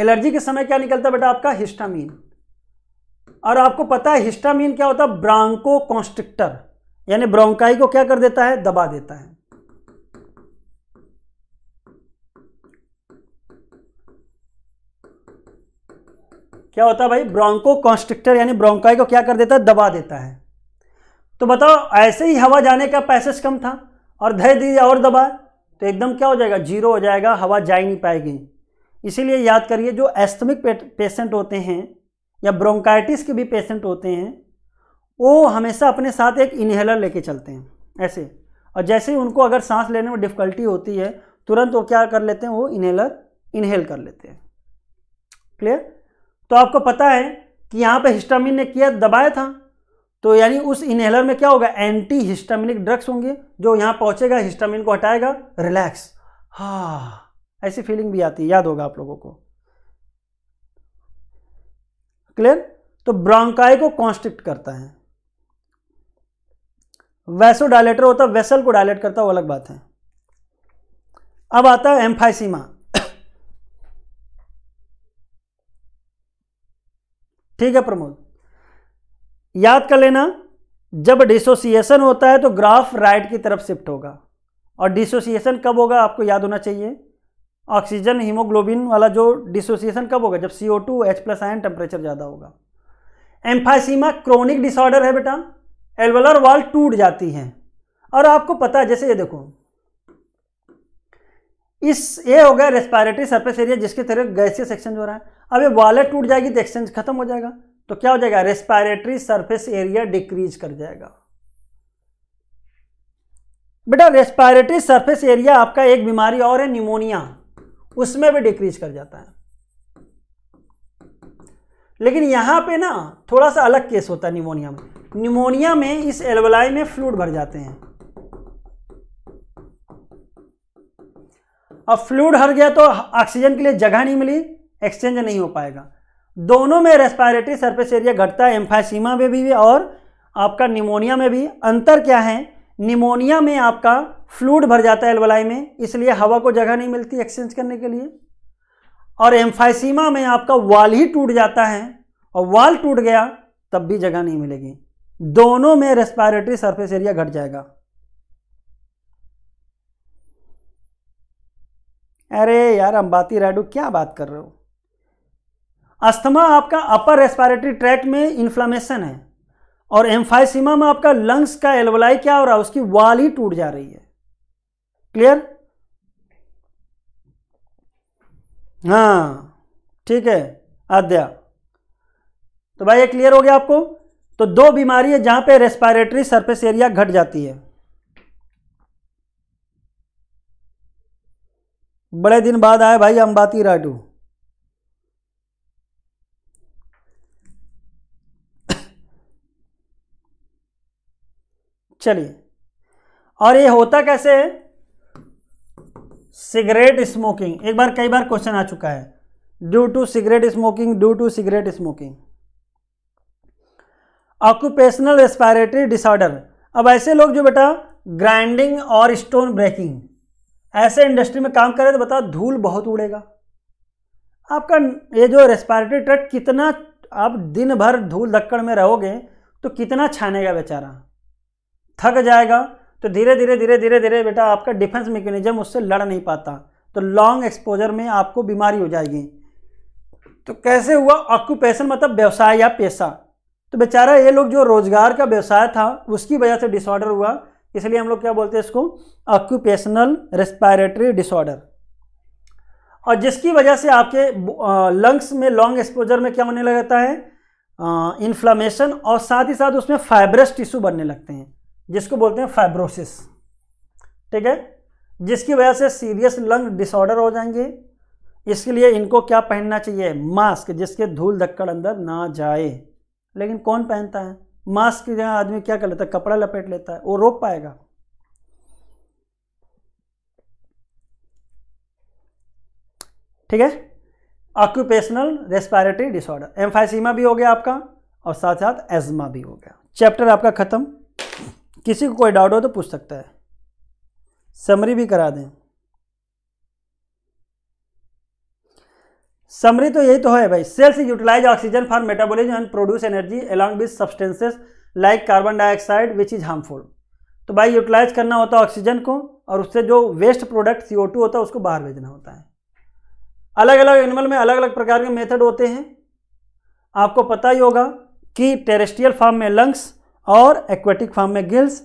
एलर्जी के समय क्या निकलता है बेटा आपका हिस्टामिन और आपको पता है हिस्टामिन क्या होता है ब्रांको कॉन्स्ट्रिक्टर यानी ब्रोंकाई को क्या कर देता है दबा देता है क्या होता है भाई ब्रोंको कॉन्स्ट्रिक्टर यानी ब्रोंकाई को क्या कर देता है दबा देता है तो बताओ ऐसे ही हवा जाने का पैसेज कम था और धैर्य दीजिए और दबाए तो एकदम क्या हो जाएगा जीरो हो जाएगा हवा जा ही नहीं पाएगी इसीलिए याद करिए जो एस्थमिक पेशेंट होते हैं या ब्रोंकाइटिस के भी पेशेंट होते हैं वो हमेशा अपने साथ एक इन्हेलर लेके चलते हैं ऐसे और जैसे ही उनको अगर सांस लेने में डिफ़िकल्टी होती है तुरंत वो क्या कर लेते हैं वो इन्हेलर इन्हेल कर लेते हैं क्लियर तो आपको पता है कि यहाँ पे हिस्टामिन ने किया दबाया था तो यानी उस इनहेलर में क्या होगा एंटी हिस्टामिनिक ड्रग्स होंगे जो यहाँ पहुँचेगा हिस्टामिन को हटाएगा रिलैक्स हाँ ऐसी फीलिंग भी आती है याद होगा आप लोगों को क्लियर तो ब्रोंकाई को कॉन्स्ट्रिक्ट करता है वैसो डायलेटर होता है वेसल को डायलेट करता है वो अलग बात है अब आता है एम्फाइसीमा ठीक है प्रमोद याद कर लेना जब डिसोसिएशन होता है तो ग्राफ राइट की तरफ शिफ्ट होगा और डिसोसिएशन कब होगा आपको याद होना चाहिए ऑक्सीजन हीमोग्लोबिन वाला जो डिसोसिएशन कब होगा जब C O two H plus ion temperature ज़्यादा होगा एम्फासीमा क्रोनिक डिसऑर्डर है बेटा एल्वलर वाल टूट जाती हैं और आपको पता है जैसे ये देखो इस ये हो गया रेस्पायरेटरी सरफेस एरिया जिसके तरह गैसीय सेक्शन जो रहा है अब ये वॉलेट टूट जाएगी तो एक्सचेंज खत्म हो जाएगा तो क्या हो जाएगा रेस्पायरेटरी सरफेस एरिया डिक्रीज कर जाएगा बेटा रेस्पायरेटरी सरफेस एरिया आपका एक बीमारी और है निमोनिया उसमें भी डिक्रीज कर जाता है लेकिन यहां पे ना थोड़ा सा अलग केस होता है निमोनिया में निमोनिया में इस एलवलाई में फ्लूड भर जाते हैं अब फ्लूड हर गया तो ऑक्सीजन के लिए जगह नहीं मिली एक्सचेंज नहीं हो पाएगा दोनों में रेस्पायरेटरी सरफेस एरिया घटता है एम्फासीमा में भी, भी और आपका निमोनिया में भी अंतर क्या है निमोनिया में आपका फ्लूड भर जाता है एलवलाई में इसलिए हवा को जगह नहीं मिलती एक्सचेंज करने के लिए और एम्फाइसीमा में आपका वाल ही टूट जाता है और वाल टूट गया तब भी जगह नहीं मिलेगी दोनों में रेस्पायरेटरी सरफेस एरिया घट जाएगा अरे यार अंबाती रायडू क्या बात कर रहे हो अस्थमा आपका अपर रेस्पायरेटरी ट्रैक में इन्फ्लामेशन है और एम्फाइसिमा में आपका लंग्स का एलवलाई क्या हो रहा है उसकी वाल ही टूट जा रही है क्लियर हाँ ठीक है आद्या तो भाई ये क्लियर हो गया आपको तो दो बीमारी है जहां पे रेस्पायरेटरी सरफेस एरिया घट जाती है बड़े दिन बाद आए भाई अंबाती राडू चलिए और ये होता कैसे है सिगरेट स्मोकिंग एक बार कई बार क्वेश्चन आ चुका है due to cigarette smoking due to cigarette smoking occupational respiratory disorder अब ऐसे लोग जो बेटा ग्राइंडिंग और स्टोन ब्रेकिंग ऐसे इंडस्ट्री में काम करें तो बताओ धूल बहुत उड़ेगा आपका ये जो रेस्पायरेटरी ट्रैक्ट कितना आप दिन भर धूल धक्कड़ में रहोगे तो कितना छानेगा बेचारा थक जाएगा तो धीरे धीरे धीरे धीरे धीरे बेटा आपका डिफेंस मेकेनिज्म उससे लड़ नहीं पाता तो लॉन्ग एक्सपोजर में आपको बीमारी हो जाएगी तो कैसे हुआ ऑक्यूपेशन मतलब व्यवसाय या पेशा तो बेचारा ये लोग जो रोजगार का व्यवसाय था उसकी वजह से डिसऑर्डर हुआ इसलिए हम लोग क्या बोलते हैं इसको ऑक्यूपेशनल रेस्पायरेटरी डिसऑर्डर और जिसकी वजह से आपके लंग्स में लॉन्ग एक्सपोजर में क्या होने लगता है इन्फ्लामेशन और साथ ही साथ उसमें फाइब्रस टिश्यू बनने लगते हैं जिसको बोलते हैं फाइब्रोसिस ठीक है जिसकी वजह से सीरियस लंग डिसऑर्डर हो जाएंगे इसके लिए इनको क्या पहनना चाहिए मास्क जिसके धूल धक्कड़ अंदर ना जाए लेकिन कौन पहनता है मास्क की जगह आदमी क्या कर लेता है कपड़ा लपेट लेता है वो रोक पाएगा ठीक है ऑक्यूपेशनल रेस्पायरेटरी डिसऑर्डर एम्फाइसीमा भी हो गया आपका और साथ साथ एजमा भी हो गया चैप्टर आपका ख़त्म किसी को कोई डाउट हो तो पूछ सकता है समरी भी करा दें समरी तो यही तो है भाई cells utilise oxygen for metabolism and produce energy along with substances like carbon dioxide which is harmful तो भाई यूटिलाइज करना होता है ऑक्सीजन को और उससे जो वेस्ट प्रोडक्ट सी होता है उसको बाहर भेजना होता है अलग अलग एनिमल में अलग अलग प्रकार के मेथड होते हैं आपको पता ही होगा कि टेरेस्ट्रियल फार्म में लंग्स और एक्वेटिक फॉर्म में गिल्स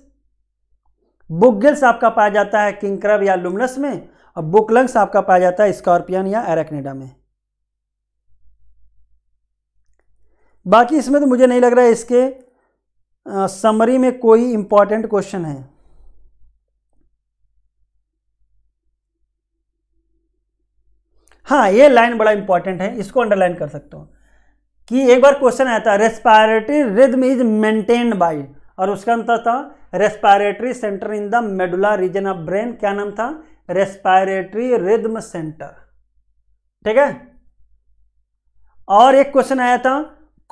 बुक गिल्स आपका पाया जाता है किंग क्रब या लुमनस में और बुक लंग्स आपका पाया जाता है स्कॉर्पियन या एरेक्निडा में बाकी इसमें तो मुझे नहीं लग रहा है इसके आ, समरी में कोई इंपॉर्टेंट क्वेश्चन है हाँ ये लाइन बड़ा इंपॉर्टेंट है इसको अंडरलाइन कर सकता हूँ कि एक बार क्वेश्चन आया था respiratory rhythm is maintained by और उसका अंतर था respiratory centre in the medulla region of brain क्या नाम था रेस्पायरेटरी रिदम सेंटर ठीक है और एक क्वेश्चन आया था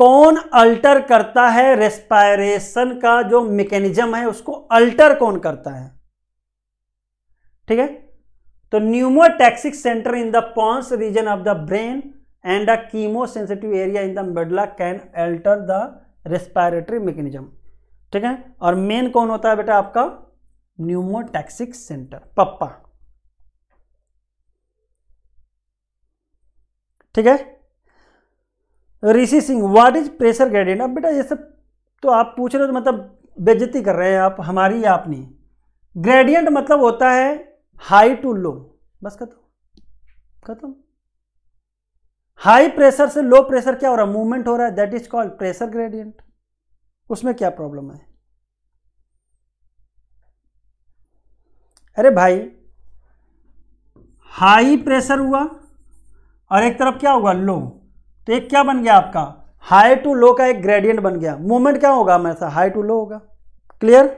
कौन अल्टर करता है रेस्पायरेशन का जो मैकेनिज्म है उसको अल्टर कौन करता है ठीक है तो pneumotaxic centre in the pons region of the brain and a chemosensitive area in the medulla can alter the respiratory mechanism ठीक है और मेन कौन होता है बेटा आपका न्यूमोटैक्सिक सेंटर पप्पा ठीक है Rishi Singh what is pressure gradient अब बेटा ये सब तो आप पूछ रहे हो तो मतलब बेजती कर रहे हैं आप हमारी या अपनी ग्रेडियंट मतलब होता है हाई टू लो बस खत्म खत्म हाई प्रेशर से लो प्रेशर क्या हो रहा है मूवमेंट हो रहा है that is called pressure gradient उसमें क्या प्रॉब्लम है अरे भाई हाई प्रेशर हुआ और एक तरफ क्या होगा लो तो एक क्या बन गया आपका हाई टू लो का एक ग्रेडियंट बन गया मूवमेंट क्या होगा हमेशा हाई टू लो होगा क्लियर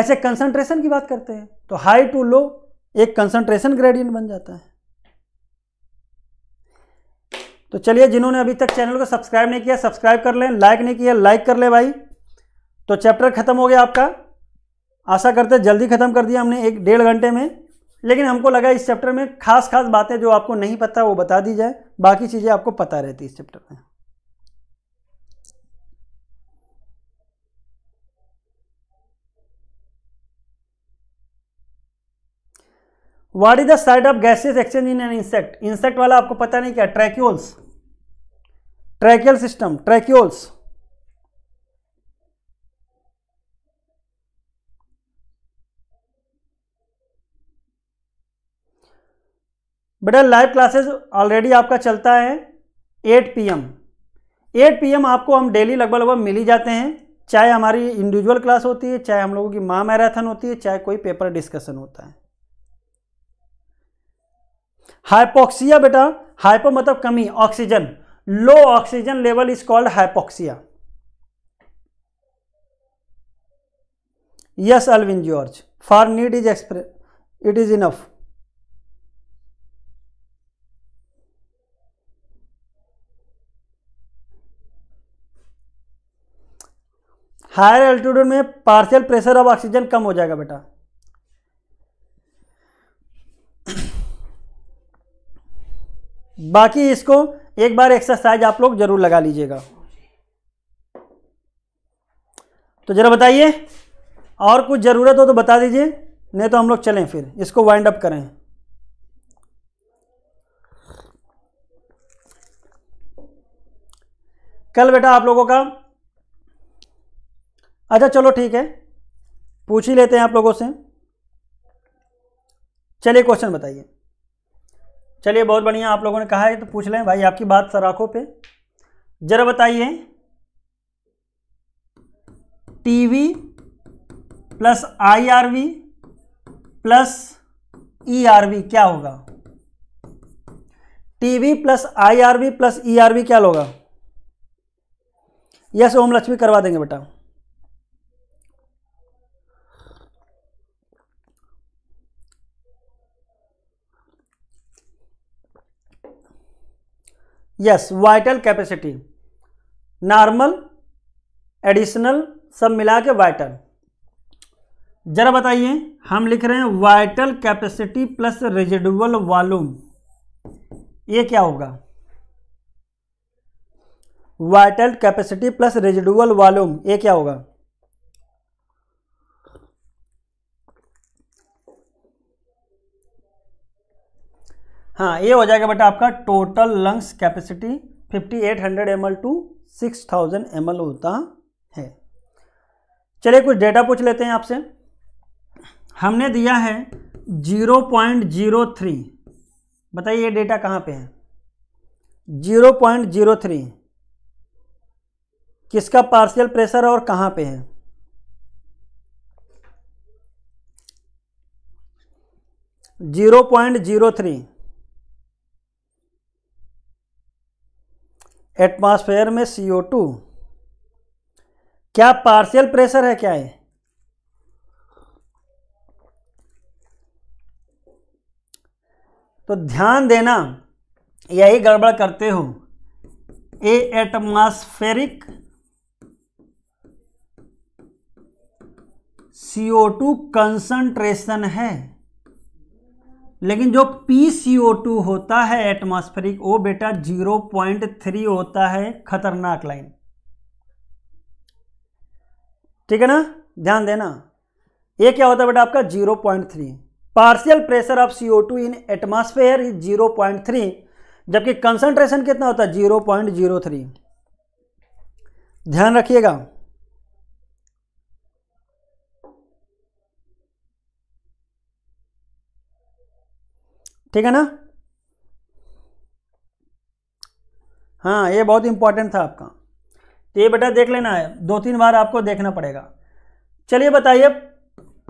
ऐसे कंसंट्रेशन की बात करते हैं तो हाई टू लो एक कंसंट्रेशन ग्रेडियंट बन जाता है तो चलिए जिन्होंने अभी तक चैनल को सब्सक्राइब नहीं किया सब्सक्राइब कर लें लाइक नहीं किया लाइक कर ले भाई तो चैप्टर ख़त्म हो गया आपका आशा करते जल्दी ख़त्म कर दिया हमने एक डेढ़ घंटे में लेकिन हमको लगा इस चैप्टर में खास खास बातें जो आपको नहीं पता वो बता दी जाए बाकी चीज़ें आपको पता रहती इस चैप्टर में what is the side of gases exchange in an insect insect वाला आपको पता नहीं क्या ट्रैक्यूल्स ट्रैक्यूल सिस्टम ट्रैक्यूल्स बेटा लाइव क्लासेस ऑलरेडी आपका चलता है 8 पीएम 8 पीएम आपको हम डेली लगभग लगभग मिल ही जाते हैं चाहे हमारी इंडिविजुअल क्लास होती है चाहे हम लोगों की माँ मैराथन होती है चाहे कोई पेपर डिस्कशन होता है हाइपोक्सिया बेटा हाइपो मतलब कमी oxygen low oxygen level is called hypoxia yes Alvin George for need is express it is enough higher altitude में पार्शियल प्रेशर ऑफ ऑक्सीजन कम हो जाएगा बेटा बाकी इसको एक बार एक्सरसाइज आप लोग ज़रूर लगा लीजिएगा तो ज़रा बताइए और कुछ ज़रूरत हो तो बता दीजिए नहीं तो हम लोग चलें फिर इसको वाइंड अप करें कल बेटा आप लोगों का अच्छा चलो ठीक है पूछ ही लेते हैं आप लोगों से चलिए क्वेश्चन बताइए चलिए बहुत बढ़िया आप लोगों ने कहा है तो पूछ लें भाई आपकी बात सराखों पे जरा बताइए TV plus IRV plus ERV क्या होगा TV plus IRV plus ERV क्या होगा यस ओम लक्ष्मी करवा देंगे बेटा yes vital capacity normal additional सब मिला के वाइटल जरा बताइए हम लिख रहे हैं vital capacity plus residual volume ये क्या होगा vital capacity plus residual volume ये क्या होगा हाँ ये हो जाएगा बेटा आपका total lungs capacity 5800 ml to 6000 ml होता है चलिए कुछ डेटा पूछ लेते हैं आपसे हमने दिया है 0.03 बताइए ये डेटा कहाँ पे है 0.03 किसका पार्शियल प्रेशर और कहाँ पे है zero point zero three atmosphere में सी टू क्या पार्शियल प्रेशर है क्या है तो ध्यान देना यही गड़बड़ करते हो ए एटमॉस्फेरिक टू कंसंट्रेशन है लेकिन जो पी सी ओ टू होता है एटमॉस्फेरिक वो बेटा जीरो पॉइंट थ्री होता है खतरनाक लाइन ठीक है ना ध्यान देना ये क्या होता है बेटा आपका zero point three partial pressure of C O two in atmosphere is zero point three जबकि कंसंट्रेशन कितना होता है जीरो पॉइंट जीरो थ्री ध्यान रखिएगा ठीक है ना हाँ ये बहुत इंपॉर्टेंट था आपका तो ये बेटा देख लेना है दो तीन बार आपको देखना पड़ेगा चलिए बताइए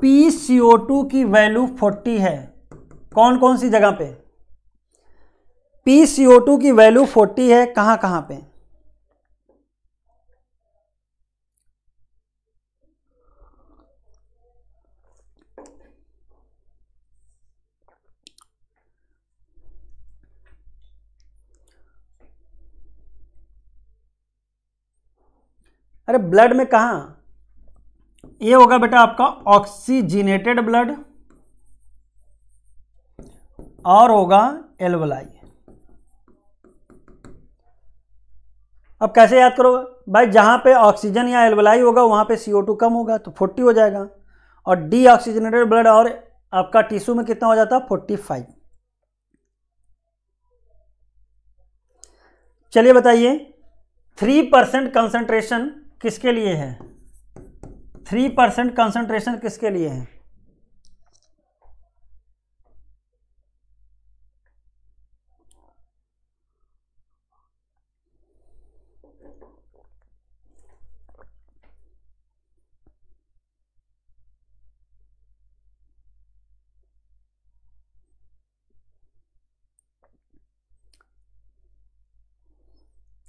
पी सी ओ टू की वैल्यू फोर्टी है कौन कौन सी जगह पे पी सी ओ टू की वैल्यू फोर्टी है कहाँ कहाँ पे अरे ब्लड में कहाँ ये होगा बेटा आपका ऑक्सीजिनेटेड ब्लड और होगा एलवलाई अब कैसे याद करोगे भाई जहाँ पे ऑक्सीजन या एलवलाई होगा वहाँ पे CO2 कम होगा तो 40 हो जाएगा और डी ऑक्सीजनेटेड ब्लड और आपका टिश्यू में कितना हो जाता है 45 चलिए बताइए थ्री परसेंट कंसेंट्रेशन किसके लिए है थ्री परसेंट कंसंट्रेशन किसके लिए है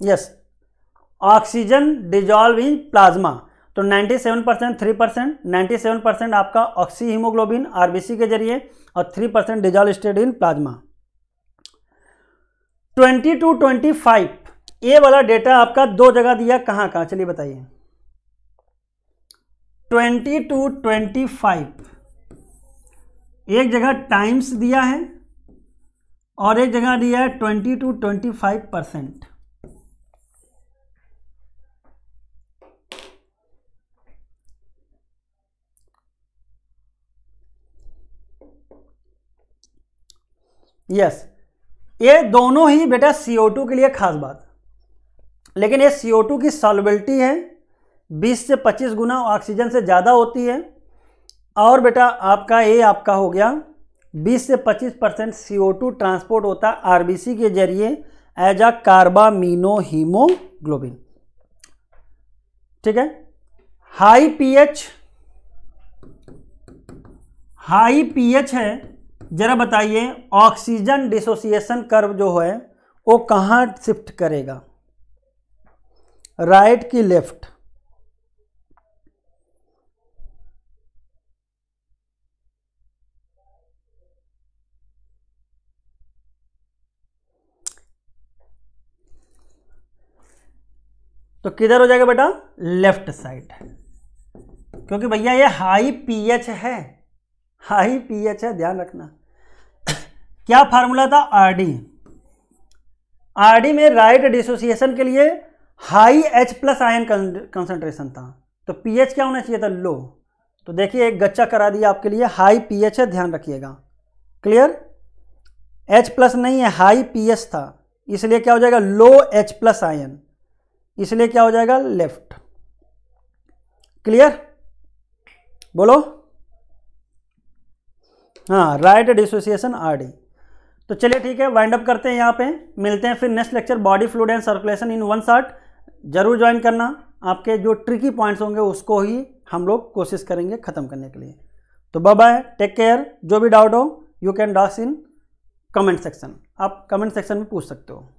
yes yes. Oxygen dissolve in plasma तो 97 percent three percent ninety percent आपका ऑक्सी हीमोग्लोबिन आरबीसी के जरिए और three percent dissolve state in plasma twenty two twenty five ये वाला डेटा आपका दो जगह दिया कहाँ कहाँ चलिए बताइए ट्वेंटी टू ट्वेंटी फाइव एक जगह टाइम्स दिया है और एक जगह दिया है twenty two twenty five percent yes ये दोनों ही बेटा CO2 के लिए खास बात लेकिन ये CO2 की सॉलिबिलिटी है 20 से 25 गुना ऑक्सीजन से ज़्यादा होती है और बेटा आपका ये आपका हो गया 20 से 25 परसेंट सी ट्रांसपोर्ट होता है आर के जरिए एज अ कार्बामीनो हीमोग्लोबिन ठीक है हाई पीएच हाई पीएच है जरा बताइए ऑक्सीजन डिसोसिएशन कर्व जो है वो कहाँ शिफ्ट करेगा राइट की लेफ्ट तो किधर हो जाएगा बेटा लेफ्ट साइड क्योंकि भैया ये हाई पीएच है हाई पीएच है ध्यान रखना क्या फार्मूला था आरडी आरडी में राइट डिसोसिएशन के लिए high H plus ion concentration था तो पीएच क्या होना चाहिए था लो तो देखिए एक गच्चा करा दिया आपके लिए हाई पीएच है ध्यान रखिएगा क्लियर एच प्लस नहीं है हाई पीएच था इसलिए क्या हो जाएगा लो एच प्लस आयन इसलिए क्या हो जाएगा लेफ्ट क्लियर बोलो हाँ राइट डिसोसिएशन आर डी तो चलिए ठीक है वाइंड अप करते हैं यहाँ पे मिलते हैं फिर next lecture body fluid and circulation in one shot जरूर ज्वाइन करना आपके जो ट्रिकी पॉइंट्स होंगे उसको ही हम लोग कोशिश करेंगे ख़त्म करने के लिए तो बाय टेक केयर जो भी डाउट हो you can doss in comment section आप कमेंट सेक्शन में पूछ सकते हो